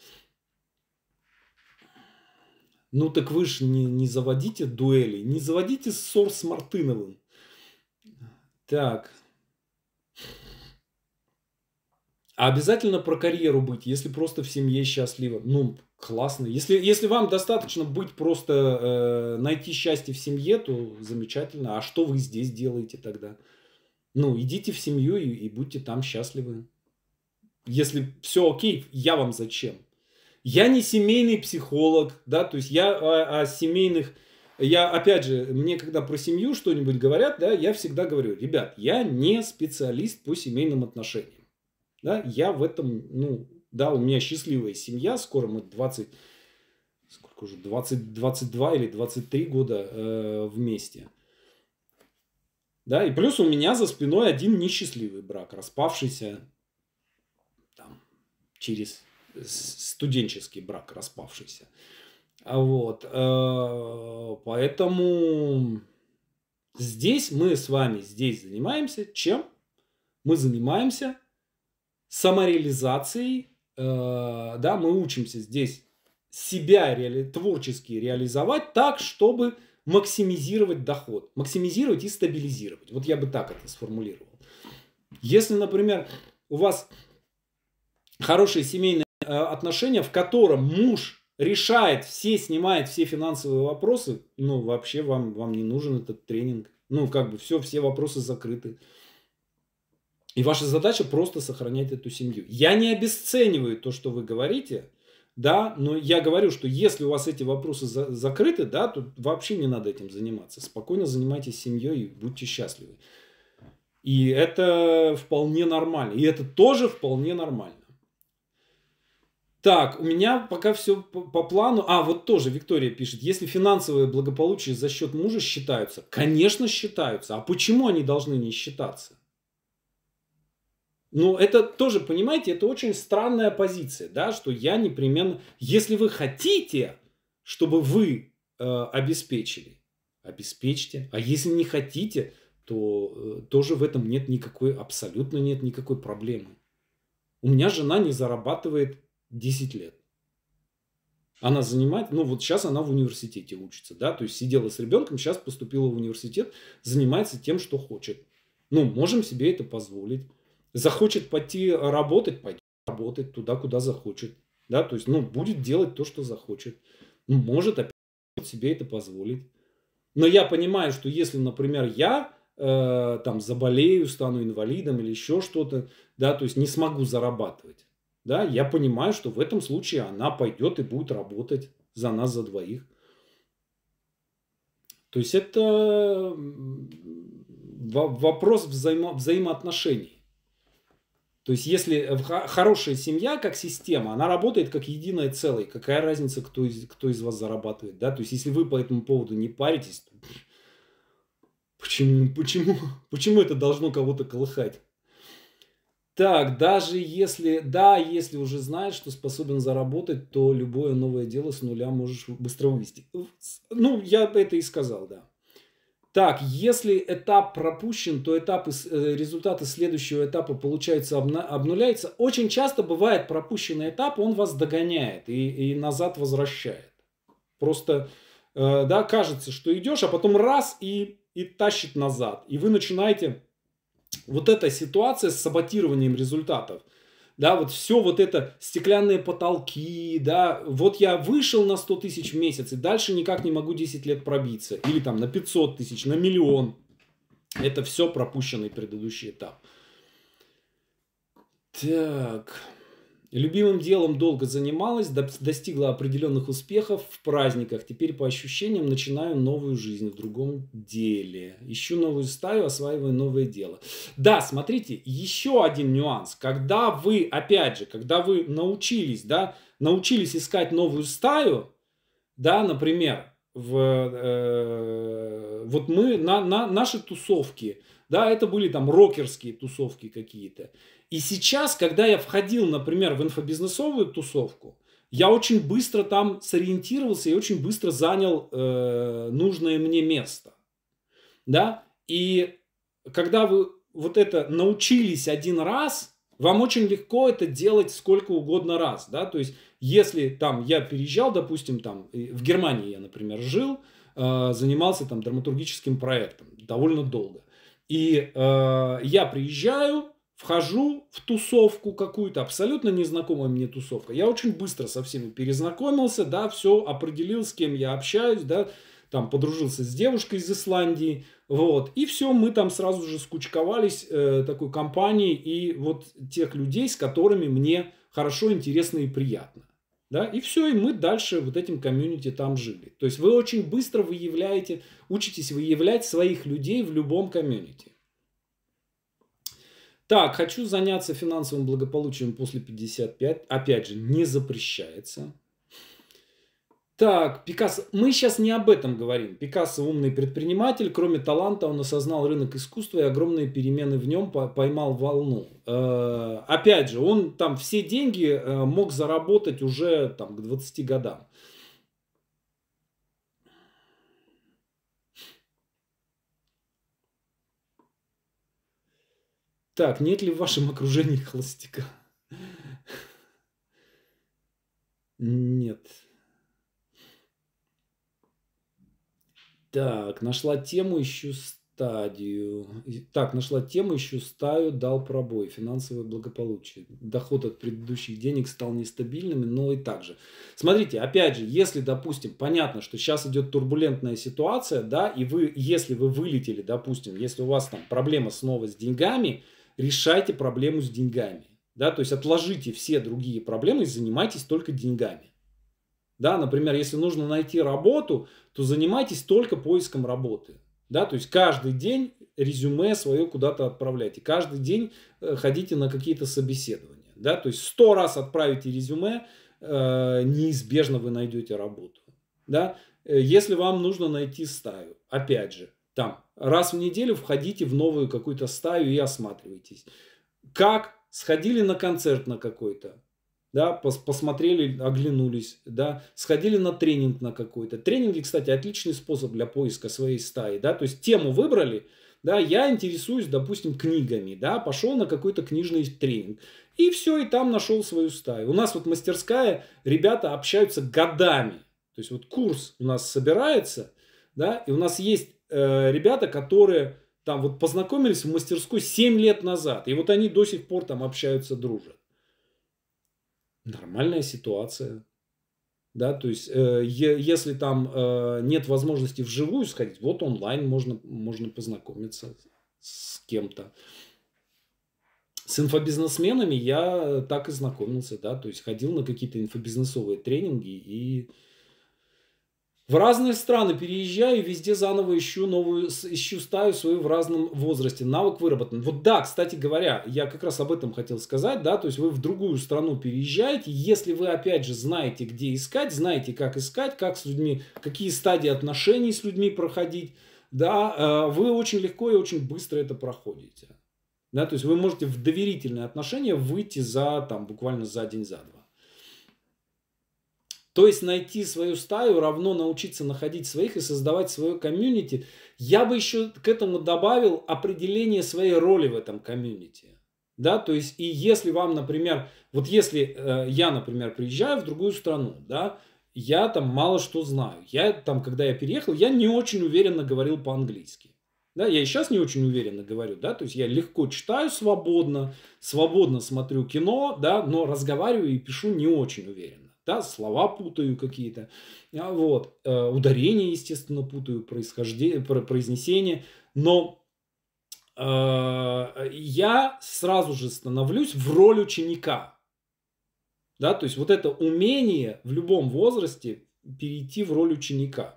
Ну так вы же не, не заводите дуэли, не заводите ссор с Мартыновым. Так. А обязательно про карьеру быть, если просто в семье счастливо. Ну, Классно. Если, если вам достаточно быть просто э, найти счастье в семье, то замечательно. А что вы здесь делаете тогда? Ну, идите в семью и, и будьте там счастливы. Если все окей, я вам зачем? Я не семейный психолог, да, то есть я о, о семейных... Я, опять же, мне когда про семью что-нибудь говорят, да, я всегда говорю, ребят, я не специалист по семейным отношениям. Да, я в этом, ну, да, у меня счастливая семья, скоро мы 20, сколько уже, 20, 22 или 23 года э, вместе. Да, и плюс у меня за спиной один несчастливый брак, распавшийся там, через студенческий брак, распавшийся. А вот. Э, поэтому здесь мы с вами здесь занимаемся чем? Мы занимаемся самореализацией Э, да, мы учимся здесь себя реали, творчески реализовать так, чтобы максимизировать доход, максимизировать и стабилизировать. Вот я бы так это сформулировал. Если, например, у вас хорошие семейные э, отношения, в котором муж решает все, снимает все финансовые вопросы, ну, вообще вам, вам не нужен этот тренинг. Ну, как бы все, все вопросы закрыты. И ваша задача просто сохранять эту семью. Я не обесцениваю то, что вы говорите, да, но я говорю, что если у вас эти вопросы за закрыты, да, то вообще не надо этим заниматься. Спокойно занимайтесь семьей и будьте счастливы. И это вполне нормально. И это тоже вполне нормально. Так, у меня пока все по, по плану. А, вот тоже Виктория пишет. Если финансовое благополучие за счет мужа считаются, конечно, считаются. А почему они должны не считаться? Ну, это тоже, понимаете, это очень странная позиция, да, что я непременно... Если вы хотите, чтобы вы э, обеспечили, обеспечьте. А если не хотите, то э, тоже в этом нет никакой, абсолютно нет никакой проблемы. У меня жена не зарабатывает 10 лет. Она занимает, ну вот сейчас она в университете учится, да, то есть сидела с ребенком, сейчас поступила в университет, занимается тем, что хочет. Ну, можем себе это позволить захочет пойти работать, пойдет работать туда, куда захочет. Да, то есть, ну, будет делать то, что захочет. Ну, может опять себе это позволить. Но я понимаю, что если, например, я э, там заболею, стану инвалидом или еще что-то, да, то есть не смогу зарабатывать, да, я понимаю, что в этом случае она пойдет и будет работать за нас, за двоих. То есть это вопрос взаимо взаимоотношений. То есть, если э, хорошая семья как система, она работает как единое целое. Какая разница, кто из, кто из вас зарабатывает, да? То есть, если вы по этому поводу не паритесь, то... почему, почему, почему это должно кого-то колыхать? Так, даже если, да, если уже знаешь, что способен заработать, то любое новое дело с нуля можешь быстро вывести. Ну, я это и сказал, да. Так, если этап пропущен, то этап, э, результаты следующего этапа, получается, обнуляются. Очень часто бывает пропущенный этап, он вас догоняет и, и назад возвращает. Просто, э, да, кажется, что идешь, а потом раз и, и тащит назад. И вы начинаете... Вот эта ситуация с саботированием результатов – да, вот все вот это, стеклянные потолки, да, вот я вышел на 100 тысяч в месяц и дальше никак не могу 10 лет пробиться, или там на 500 тысяч, на миллион, это все пропущенный предыдущий этап. Так... Любимым делом долго занималась, достигла определенных успехов в праздниках. Теперь по ощущениям начинаю новую жизнь в другом деле. Ищу новую стаю, осваиваю новое дело. Да, смотрите, еще один нюанс. Когда вы, опять же, когда вы научились, да, научились искать новую стаю, да, например, в, э, вот мы на, на наши тусовки, да, это были там рокерские тусовки какие-то. И сейчас, когда я входил, например, в инфобизнесовую тусовку, я очень быстро там сориентировался и очень быстро занял э, нужное мне место. Да? И когда вы вот это научились один раз, вам очень легко это делать сколько угодно раз. Да? То есть, если там я переезжал, допустим, там в Германии я, например, жил, э, занимался там драматургическим проектом довольно долго. И э, я приезжаю, вхожу в тусовку какую-то, абсолютно незнакомая мне тусовка. Я очень быстро со всеми перезнакомился, да, все определил, с кем я общаюсь, да, там подружился с девушкой из Исландии, вот, и все, мы там сразу же скучковались э, такой компанией и вот тех людей, с которыми мне хорошо, интересно и приятно. Да, и все, и мы дальше вот этим комьюнити там жили. То есть вы очень быстро выявляете, учитесь выявлять своих людей в любом комьюнити. Так, хочу заняться финансовым благополучием после 55. Опять же, не запрещается. Так, Пикассо. Мы сейчас не об этом говорим. Пикассо умный предприниматель. Кроме таланта, он осознал рынок искусства и огромные перемены в нем поймал волну. Э, опять же, он там все деньги э, мог заработать уже там, к 20 годам. Так, нет ли в вашем окружении холостяка? Нет. Так, нашла тему, ищу стадию. Так, нашла тему, ищу стаю, дал пробой. Финансовое благополучие. Доход от предыдущих денег стал нестабильным, но и так же. Смотрите, опять же, если, допустим, понятно, что сейчас идет турбулентная ситуация, да, и вы, если вы вылетели, допустим, если у вас там проблема снова с деньгами – решайте проблему с деньгами. Да, то есть отложите все другие проблемы и занимайтесь только деньгами. Да, например, если нужно найти работу, то занимайтесь только поиском работы. Да, то есть каждый день резюме свое куда-то отправляйте, каждый день э, ходите на какие-то собеседования. Да, то есть сто раз отправите резюме, э, неизбежно вы найдете работу. Да? Э, если вам нужно найти стаю, опять же, там раз в неделю входите в новую какую-то стаю и осматривайтесь. Как сходили на концерт на какой-то, да, пос посмотрели, оглянулись, да, сходили на тренинг на какой-то. Тренинги, кстати, отличный способ для поиска своей стаи, да, то есть тему выбрали, да, я интересуюсь, допустим, книгами, да, пошел на какой-то книжный тренинг. И все, и там нашел свою стаю. У нас вот мастерская, ребята общаются годами. То есть вот курс у нас собирается, да, и у нас есть э, ребята, которые там вот познакомились в мастерской 7 лет назад, и вот они до сих пор там общаются, дружат. Нормальная ситуация. Да, то есть, э, если там э, нет возможности вживую сходить, вот онлайн можно, можно познакомиться с кем-то. С инфобизнесменами я так и знакомился, да, то есть ходил на какие-то инфобизнесовые тренинги и в разные страны переезжаю, везде заново ищу новую, ищу стаю свою в разном возрасте. Навык выработан. Вот да, кстати говоря, я как раз об этом хотел сказать, да, то есть вы в другую страну переезжаете, если вы опять же знаете, где искать, знаете, как искать, как с людьми, какие стадии отношений с людьми проходить, да, э, вы очень легко и очень быстро это проходите. Да, то есть вы можете в доверительные отношения выйти за, там, буквально за день, за два. То есть найти свою стаю равно научиться находить своих и создавать свое комьюнити. Я бы еще к этому добавил определение своей роли в этом комьюнити. Да, то есть и если вам, например, вот если э, я, например, приезжаю в другую страну, да, я там мало что знаю. Я там, когда я переехал, я не очень уверенно говорил по-английски. Да, я и сейчас не очень уверенно говорю, да, то есть я легко читаю свободно, свободно смотрю кино, да, но разговариваю и пишу не очень уверенно да, слова путаю какие-то, а, вот, э, ударения, естественно, путаю, происхождение, произнесение, но э, я сразу же становлюсь в роль ученика. Да, то есть вот это умение в любом возрасте перейти в роль ученика.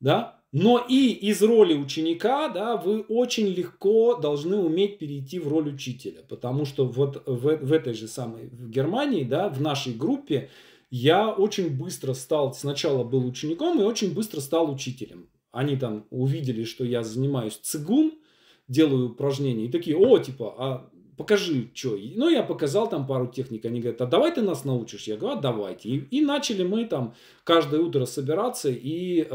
Да? Но и из роли ученика да, вы очень легко должны уметь перейти в роль учителя. Потому что вот в, в этой же самой в Германии, да, в нашей группе, я очень быстро стал, сначала был учеником и очень быстро стал учителем. Они там увидели, что я занимаюсь цигун, делаю упражнения, и такие, о, типа, а покажи, что. Ну, я показал там пару техник, они говорят, а давай ты нас научишь. Я говорю, а давайте. И, и начали мы там каждое утро собираться, и э,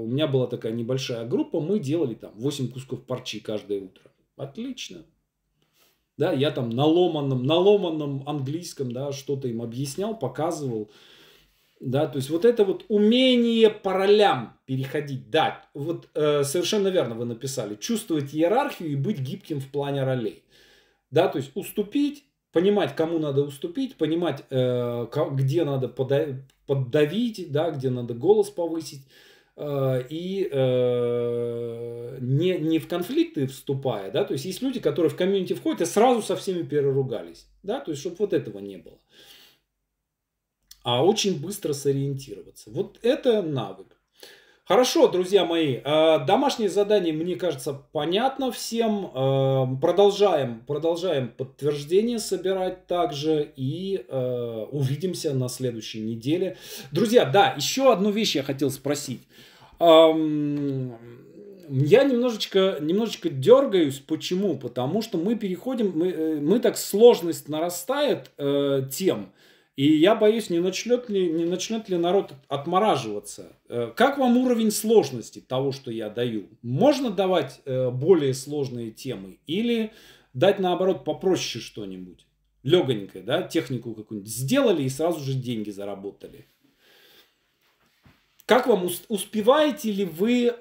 у меня была такая небольшая группа, мы делали там 8 кусков парчи каждое утро. Отлично да, я там на ломаном, на ломаном английском, да, что-то им объяснял, показывал, да, то есть вот это вот умение по ролям переходить, да, вот э, совершенно верно вы написали, чувствовать иерархию и быть гибким в плане ролей, да, то есть уступить, понимать, кому надо уступить, понимать, э, где надо подавить, да, где надо голос повысить, Э, и э, не, не в конфликты вступая, да, то есть есть люди, которые в комьюнити входят и сразу со всеми переругались, да, то есть чтобы вот этого не было. А очень быстро сориентироваться. Вот это навык. Хорошо, друзья мои, э, домашнее задание, мне кажется, понятно всем. Э, продолжаем, продолжаем подтверждение собирать также и увидимся на следующей неделе. Друзья, да, еще одну вещь я хотел спросить я немножечко, немножечко дергаюсь. Почему? Потому что мы переходим, мы, э, мы так сложность нарастает э, тем, и я боюсь, не начнет ли, не начнет ли народ отмораживаться. Э, как вам уровень сложности того, что я даю? Можно давать э, более сложные темы или дать наоборот попроще что-нибудь? Легонькое, да, технику какую-нибудь. Сделали и сразу же деньги заработали. Как вам, успеваете ли вы э,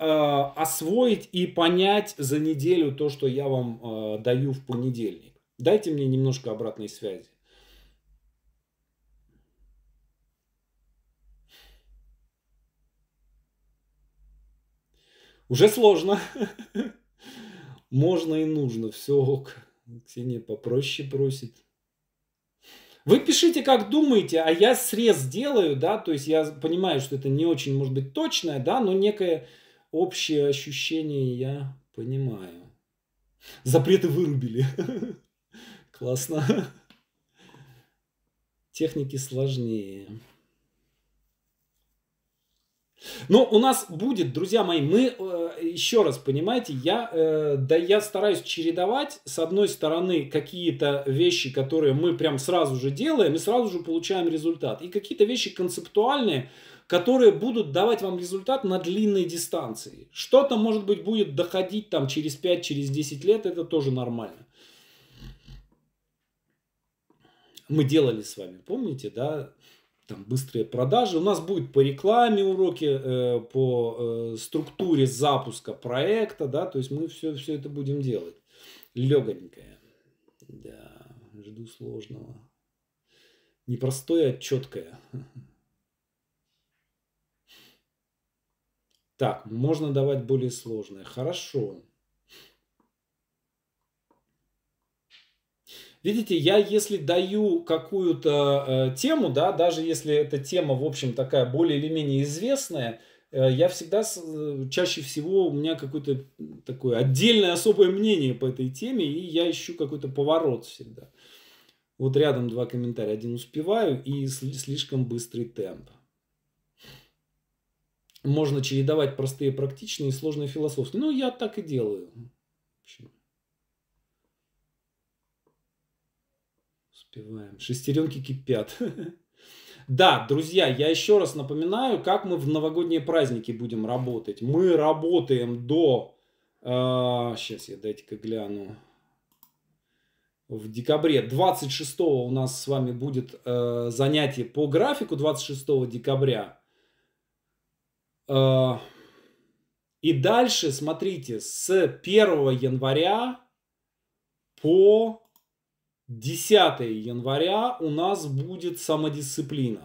освоить и понять за неделю то, что я вам э, даю в понедельник? Дайте мне немножко обратной связи. Уже сложно. Можно и нужно. Все ок. Ксения попроще просит. Вы пишите, как думаете, а я срез сделаю, да, то есть я понимаю, что это не очень, может быть, точное, да, но некое общее ощущение я понимаю. Запреты вырубили. Классно. Техники сложнее. Ну, у нас будет, друзья мои, мы э, еще раз, понимаете, я, э, да, я стараюсь чередовать, с одной стороны, какие-то вещи, которые мы прям сразу же делаем и сразу же получаем результат, и какие-то вещи концептуальные, которые будут давать вам результат на длинной дистанции. Что-то, может быть, будет доходить там через 5, через 10 лет, это тоже нормально. Мы делали с вами, помните, да, там, быстрые продажи. У нас будет по рекламе уроки, э, по э, структуре запуска проекта, да, то есть мы все, все это будем делать. Легонькое. Да, жду сложного. непростое простое, а четкое. Так, можно давать более сложное. Хорошо. Видите, я если даю какую-то э, тему, да, даже если эта тема, в общем, такая более или менее известная, э, я всегда, э, чаще всего у меня какое-то такое отдельное особое мнение по этой теме, и я ищу какой-то поворот всегда. Вот рядом два комментария. Один успеваю и слишком быстрый темп. Можно чередовать простые практичные и сложные философские. Ну, я так и делаю. В общем. Успеваем. Шестеренки кипят. Да, друзья, я еще раз напоминаю, как мы в новогодние праздники будем работать. Мы работаем до... Э, а, сейчас я дайте-ка гляну. В декабре 26 у нас с вами будет э, занятие по графику 26 декабря. Э, и дальше, смотрите, с 1 января по 10 января у нас будет самодисциплина.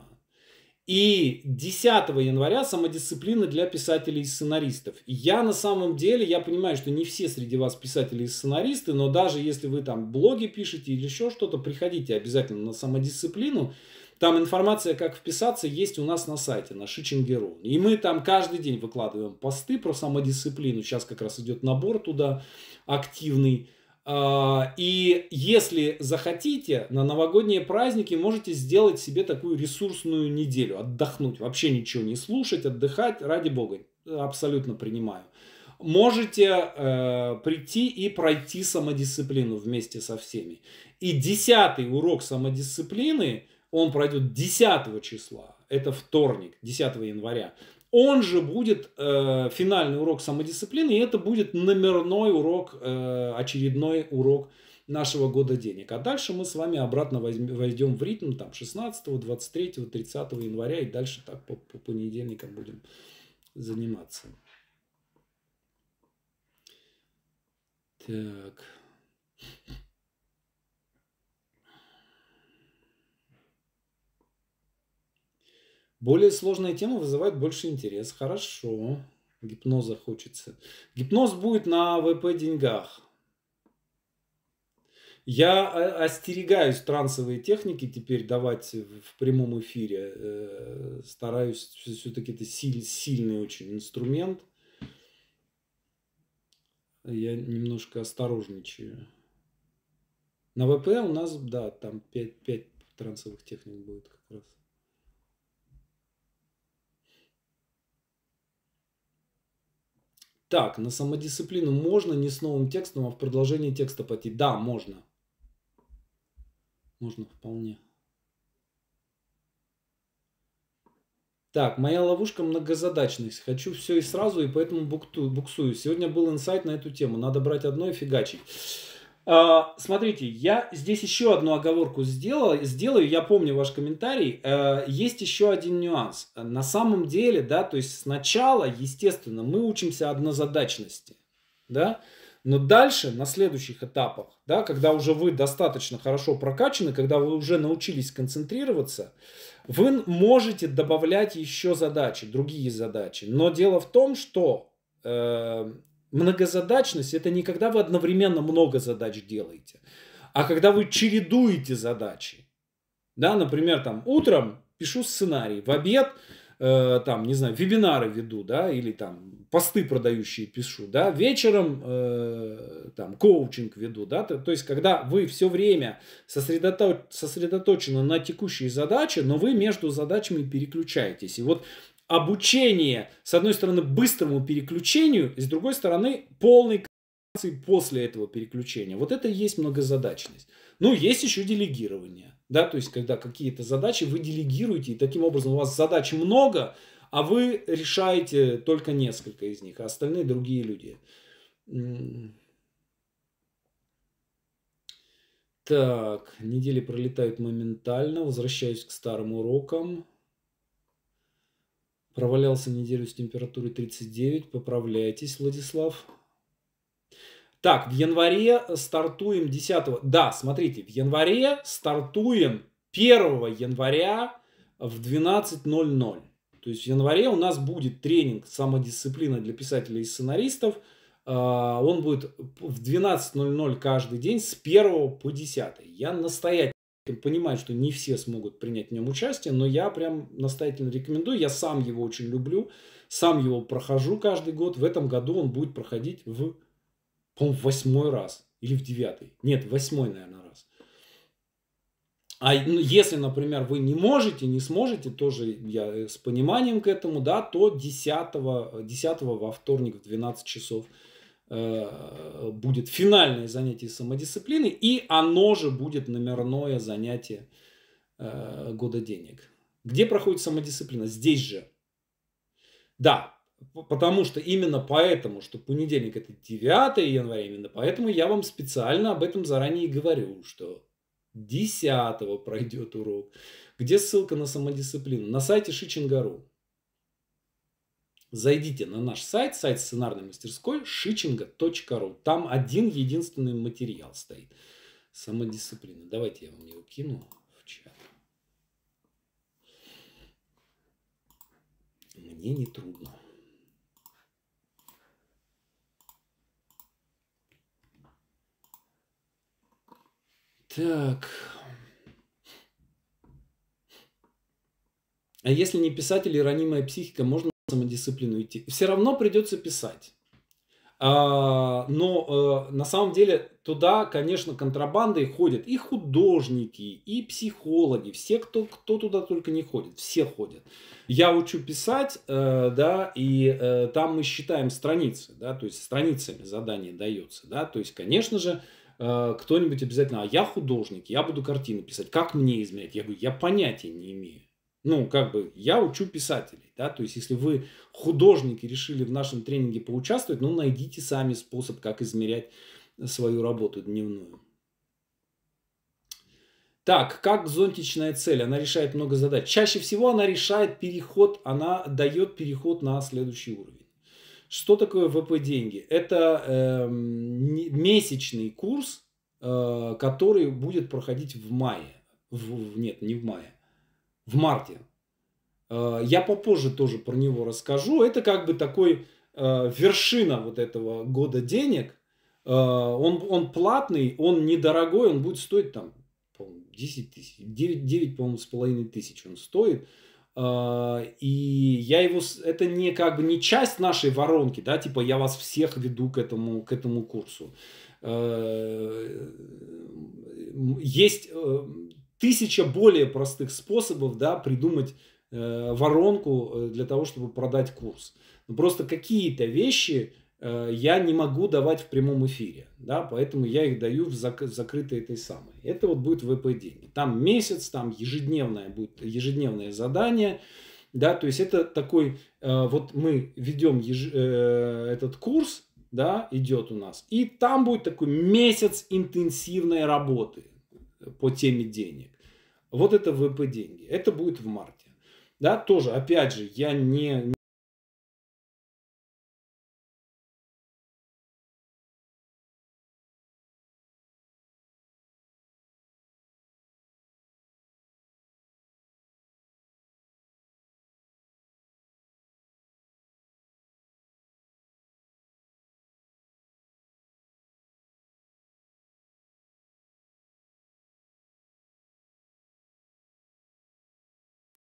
И 10 января самодисциплина для писателей и сценаристов. Я на самом деле, я понимаю, что не все среди вас писатели и сценаристы, но даже если вы там блоги пишете или еще что-то, приходите обязательно на самодисциплину. Там информация, как вписаться, есть у нас на сайте, на Шичингеру. И мы там каждый день выкладываем посты про самодисциплину. Сейчас как раз идет набор туда активный. А, и если захотите, на новогодние праздники можете сделать себе такую ресурсную неделю, отдохнуть, вообще ничего не слушать, отдыхать, ради бога, абсолютно принимаю. Можете э, прийти и пройти самодисциплину вместе со всеми. И десятый урок самодисциплины, он пройдет 10 числа, это вторник, 10 января. Он же будет э, финальный урок самодисциплины, и это будет номерной урок, э, очередной урок нашего года денег. А дальше мы с вами обратно возьмем, войдем в ритм там 16, 23, 30 января и дальше так по, по понедельникам будем заниматься. Так. Более сложная тема вызывает больше интерес. Хорошо. Гипноза хочется. Гипноз будет на ВП деньгах. Я э, остерегаюсь трансовые техники теперь давать в прямом эфире. Э, стараюсь, все-таки это сильный очень инструмент. Я немножко осторожничаю. На ВП у нас, да, там 5, 5 трансовых техник будет как раз. Так, на самодисциплину можно не с новым текстом, а в продолжении текста пойти. Да, можно. Можно вполне. Так, моя ловушка многозадачность. Хочу все и сразу, и поэтому буксую. Сегодня был инсайт на эту тему. Надо брать одно и фигачить. А, смотрите, я здесь еще одну оговорку сделал, сделаю, я помню ваш комментарий. Э, есть еще один нюанс. На самом деле, да, то есть сначала, естественно, мы учимся однозадачности, да, но дальше, на следующих этапах, да, когда уже вы достаточно хорошо прокачаны, когда вы уже научились концентрироваться, вы можете добавлять еще задачи, другие задачи. Но дело в том, что э, многозадачность – это не когда вы одновременно много задач делаете, а когда вы чередуете задачи. Да, например, там утром пишу сценарий, в обед э, там, не знаю, вебинары веду, да, или там посты продающие пишу, да, вечером э, там коучинг веду, да, то, то есть когда вы все время сосредото, сосредоточены на текущей задаче, но вы между задачами переключаетесь, и вот обучение, с одной стороны, быстрому переключению, с другой стороны, полной коммуникации после этого переключения. Вот это и есть многозадачность. Ну, есть еще делегирование. Да, то есть, когда какие-то задачи вы делегируете, и таким образом у вас задач много, а вы решаете только несколько из них, а остальные другие люди. Так, недели пролетают моментально, возвращаюсь к старым урокам. Провалялся неделю с температурой 39. Поправляйтесь, Владислав. Так, в январе стартуем 10. Да, смотрите, в январе стартуем 1 января в 12.00. То есть в январе у нас будет тренинг «Самодисциплина для писателей и сценаристов». А, он будет в 12.00 каждый день с 1 по 10. Я настоятельно понимает, что не все смогут принять в нем участие, но я прям настоятельно рекомендую. Я сам его очень люблю, сам его прохожу каждый год. В этом году он будет проходить в, по-моему, восьмой раз или в девятый. Нет, восьмой, наверное, раз. А ну, если, например, вы не можете, не сможете, тоже я э, с пониманием к этому, да, то 10, 10 во вторник в 12 часов – Э, будет финальное занятие самодисциплины, и оно же будет номерное занятие э, года денег. Где проходит самодисциплина? Здесь же. Да, потому что именно поэтому, что понедельник это 9 января, именно поэтому я вам специально об этом заранее говорю, что 10 пройдет урок. Где ссылка на самодисциплину? На сайте Шичингару зайдите на наш сайт, сайт сценарной мастерской шичинга.ру. Там один единственный материал стоит. Самодисциплина. Давайте я вам его кину в чат. Мне не трудно. Так. А если не писатель и ранимая психика, можно самодисциплину идти. Все равно придется писать. А, но э, на самом деле туда, конечно, контрабандой ходят и художники, и психологи, все, кто, кто туда только не ходит, все ходят. Я учу писать, э, да, и э, там мы считаем страницы, да, то есть страницами задание дается, да, то есть, конечно же, кто-нибудь обязательно, а я художник, я буду картины писать, как мне измерять? Я говорю, я понятия не имею ну, как бы, я учу писателей, да, то есть, если вы художники решили в нашем тренинге поучаствовать, ну, найдите сами способ, как измерять свою работу дневную. Так, как зонтичная цель? Она решает много задач. Чаще всего она решает переход, она дает переход на следующий уровень. Что такое ВП деньги? Это э, месячный курс, э, который будет проходить в мае. В, нет, не в мае в марте. Э, я попозже тоже про него расскажу. Это как бы такой э, вершина вот этого года денег. Э, он, он платный, он недорогой, он будет стоить там по 10 тысяч, 9, 9 по-моему, с половиной тысяч он стоит. И я его, это не как бы не часть нашей воронки, да, типа я вас всех веду к этому, к этому курсу. Есть тысяча более простых способов да, придумать э, воронку э, для того, чтобы продать курс. Но ну, просто какие-то вещи э, я не могу давать в прямом эфире, да, поэтому я их даю в зак закрытой этой самой. Это вот будет ВП деньги. Там месяц, там ежедневное будет ежедневное задание, да, то есть это такой, э, вот мы ведем еж, э, этот курс, да, идет у нас, и там будет такой месяц интенсивной работы, по теме денег. Вот это ВП деньги. Это будет в марте. Да, тоже, опять же, я не,